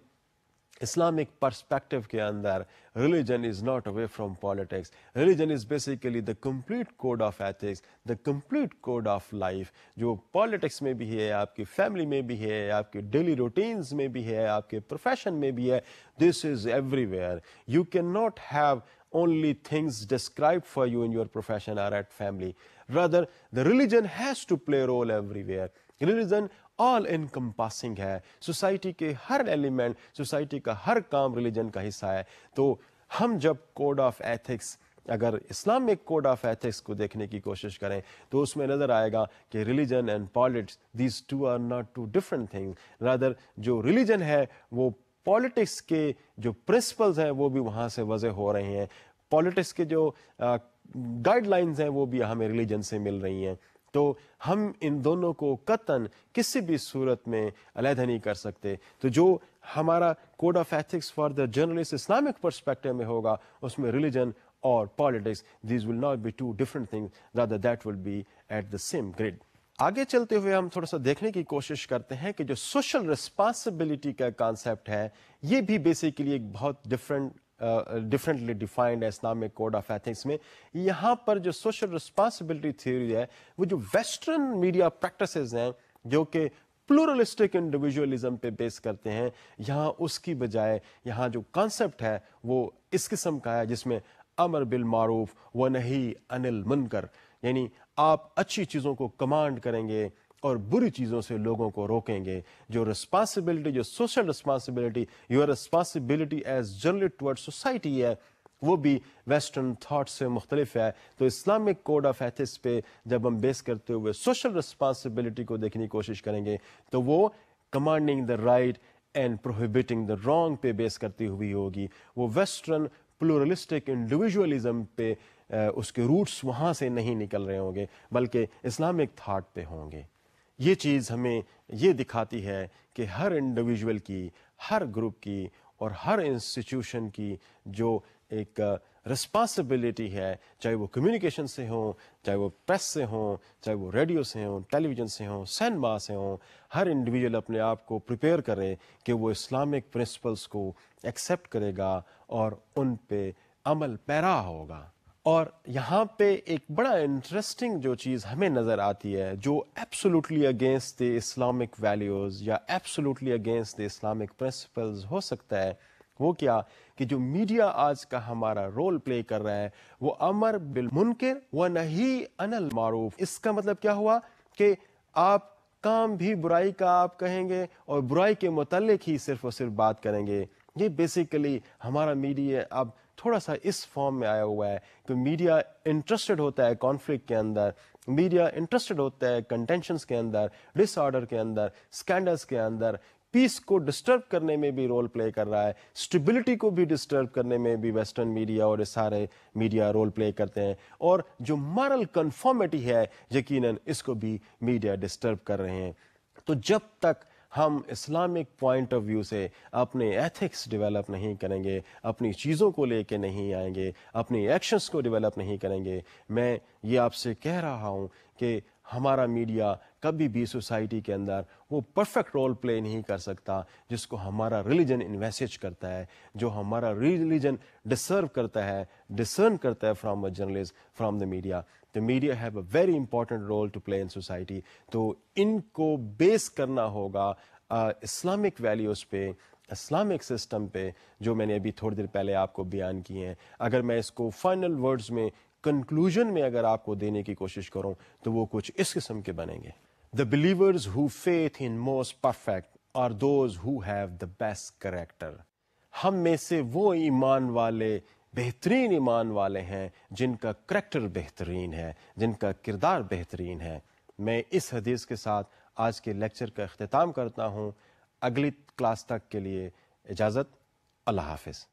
Islamic perspective के अंदर religion is not away from politics. Religion is basically the complete code of ethics, the complete code of life जो politics में भी है आपकी family में भी है आपके daily routines में भी है आपके profession में भी है this is everywhere. You cannot have only things described for you in your profession or at family. Rather, the religion has to play a role everywhere. Religion all encompassing है society के हर element society का हर काम religion का हिस्सा है तो हम जब कोड ऑफ एथिक्स अगर इस्लामिक कोड ऑफ एथिक्स को देखने की कोशिश करें तो उसमें नज़र आएगा कि religion and politics these two are not two different thing rather जो रिलीजन है वो पॉलिटिक्स के जो प्रिंसिपल्स हैं वो भी वहाँ से वजह हो रहे हैं पॉलिटिक्स के जो गाइडलाइंस हैं वो भी हमें रिलीजन से मिल रही हैं तो हम इन दोनों को कतन किसी भी सूरत में अलहदा नहीं कर सकते तो जो हमारा code of ethics for the journalist Islamic perspective में होगा उसमें रिलीजन और politics these will not be two different things rather that will be at the same grade आगे चलते हुए हम थोड़ा सा देखने की कोशिश करते हैं कि जो सोशल रिस्पॉन्सिबिलिटी का कॉन्सेप्ट है ये भी बेसिकली एक बहुत डिफरेंट डिफरेंटली डिफाइंड है इस्लामिक कोड ऑफ एथिक्स में यहाँ पर जो सोशल रिस्पॉन्सिबिलिटी थ्योरी है वो जो वेस्टर्न मीडिया प्रैक्टिस हैं जो कि प्लूरलिस्टिक इंडिविजुअलिज्म पे बेस करते हैं यहाँ उसकी बजाय यहाँ जो कॉन्सेप्ट है वो इस किस्म का है जिसमें अमर बिल मारूफ व नहीं अनिल मुनकर यानी आप अच्छी चीज़ों को कमांड करेंगे और बुरी चीज़ों से लोगों को रोकेंगे जो रिस्पॉन्सिबिलिटी जो social responsibility your responsibility as journal toward society है वो भी वेस्टर्न थाट से मुख्तलिफ है तो इस्लामिक कोड ऑफ एथिक्स पे जब हम बेस करते हुए सोशल रिस्पॉन्सिबिलिटी को देखने की कोशिश करेंगे तो वो commanding the right and prohibiting the wrong पे बेस करती हुई होगी वो वेस्टर्न प्लूरलिस्टिक इंडिविजुअलिज्म पे उसके रूट्स वहाँ से नहीं निकल रहे होंगे बल्कि इस्लामिक थाट पे होंगे ये चीज़ हमें ये दिखाती है कि हर इंडिविजुअल की हर ग्रुप की और हर इंस्टीट्यूशन की जो एक रिस्पॉन्सिबिलिटी है चाहे वो कम्युनिकेशन से हो चाहे वो प्रेस से हो चाहे वो रेडियो से हो टेलीविज़न से हो सैनमा से हो हर इंडिविजुअल अपने आप को प्रिपेयर करे कि वो इस्लामिक प्रिंसिपल्स को एक्सेप्ट करेगा और उन पे अमल पैरा होगा और यहाँ पे एक बड़ा इंटरेस्टिंग जो चीज़ हमें नज़र आती है जो absolutely against the Islamic values या absolutely against the Islamic principles हो सकता है वो क्या कि जो मीडिया आज का हमारा रोल प्ले कर रहा है वो अमर बिल मुनकर व नहीं अनल मारूफ इसका मतलब क्या हुआ कि आप काम भी बुराई का आप कहेंगे और बुराई के मतलब ही सिर्फ और सिर्फ बात करेंगे ये बेसिकली हमारा मीडिया अब थोड़ा सा इस फॉर्म में आया हुआ है तो मीडिया इंटरेस्टेड होता है कॉन्फ्लिक्ट के अंदर मीडिया इंटरेस्टेड होता है कंटेंशन के अंदर डिसऑर्डर के अंदर स्कैंडल्स के अंदर पीस को डिस्टर्ब करने में भी रोल प्ले कर रहा है स्टेबिलिटी को भी डिस्टर्ब करने में भी वेस्टर्न मीडिया और सारे मीडिया रोल प्ले करते हैं और जो मॉरल कन्फॉर्मिटी है यकीन इसको भी मीडिया डिस्टर्ब कर रहे हैं तो जब तक हम इस्लामिक पॉइंट ऑफ व्यू से अपने एथिक्स डेवलप नहीं करेंगे अपनी चीज़ों को लेके नहीं आएंगे अपने एक्शंस को डेवलप नहीं करेंगे मैं ये आपसे कह रहा हूँ कि हमारा मीडिया कभी भी सोसाइटी के अंदर वो परफेक्ट रोल प्ले नहीं कर सकता जिसको हमारा रिलीजन इन्वेसेज करता है जो हमारा रिलीजन डिसर्व करता है डिसर्न करता है from a journalist from the media the media have a very important role to play in society तो इनको बेस करना होगा इस्लामिक वैल्यूज़ पे इस्लामिक सिस्टम पे जो मैंने अभी थोड़ी देर पहले आपको बयान किए हैं अगर मैं इसको फाइनल वर्ड्स में कंक्लूजन में अगर आपको देने की कोशिश करूं तो वो कुछ इस किस्म के बनेंगे the believers who faith in most perfect और those who have the best character हम में से वो ईमान वाले बेहतरीन ईमान वाले हैं जिनका करेक्टर बेहतरीन है जिनका किरदार बेहतरीन है मैं इस हदीस के साथ आज के लेक्चर का अख्ताम करता हूँ अगली क्लास तक के लिए इजाज़त अल्लाह हाफिज़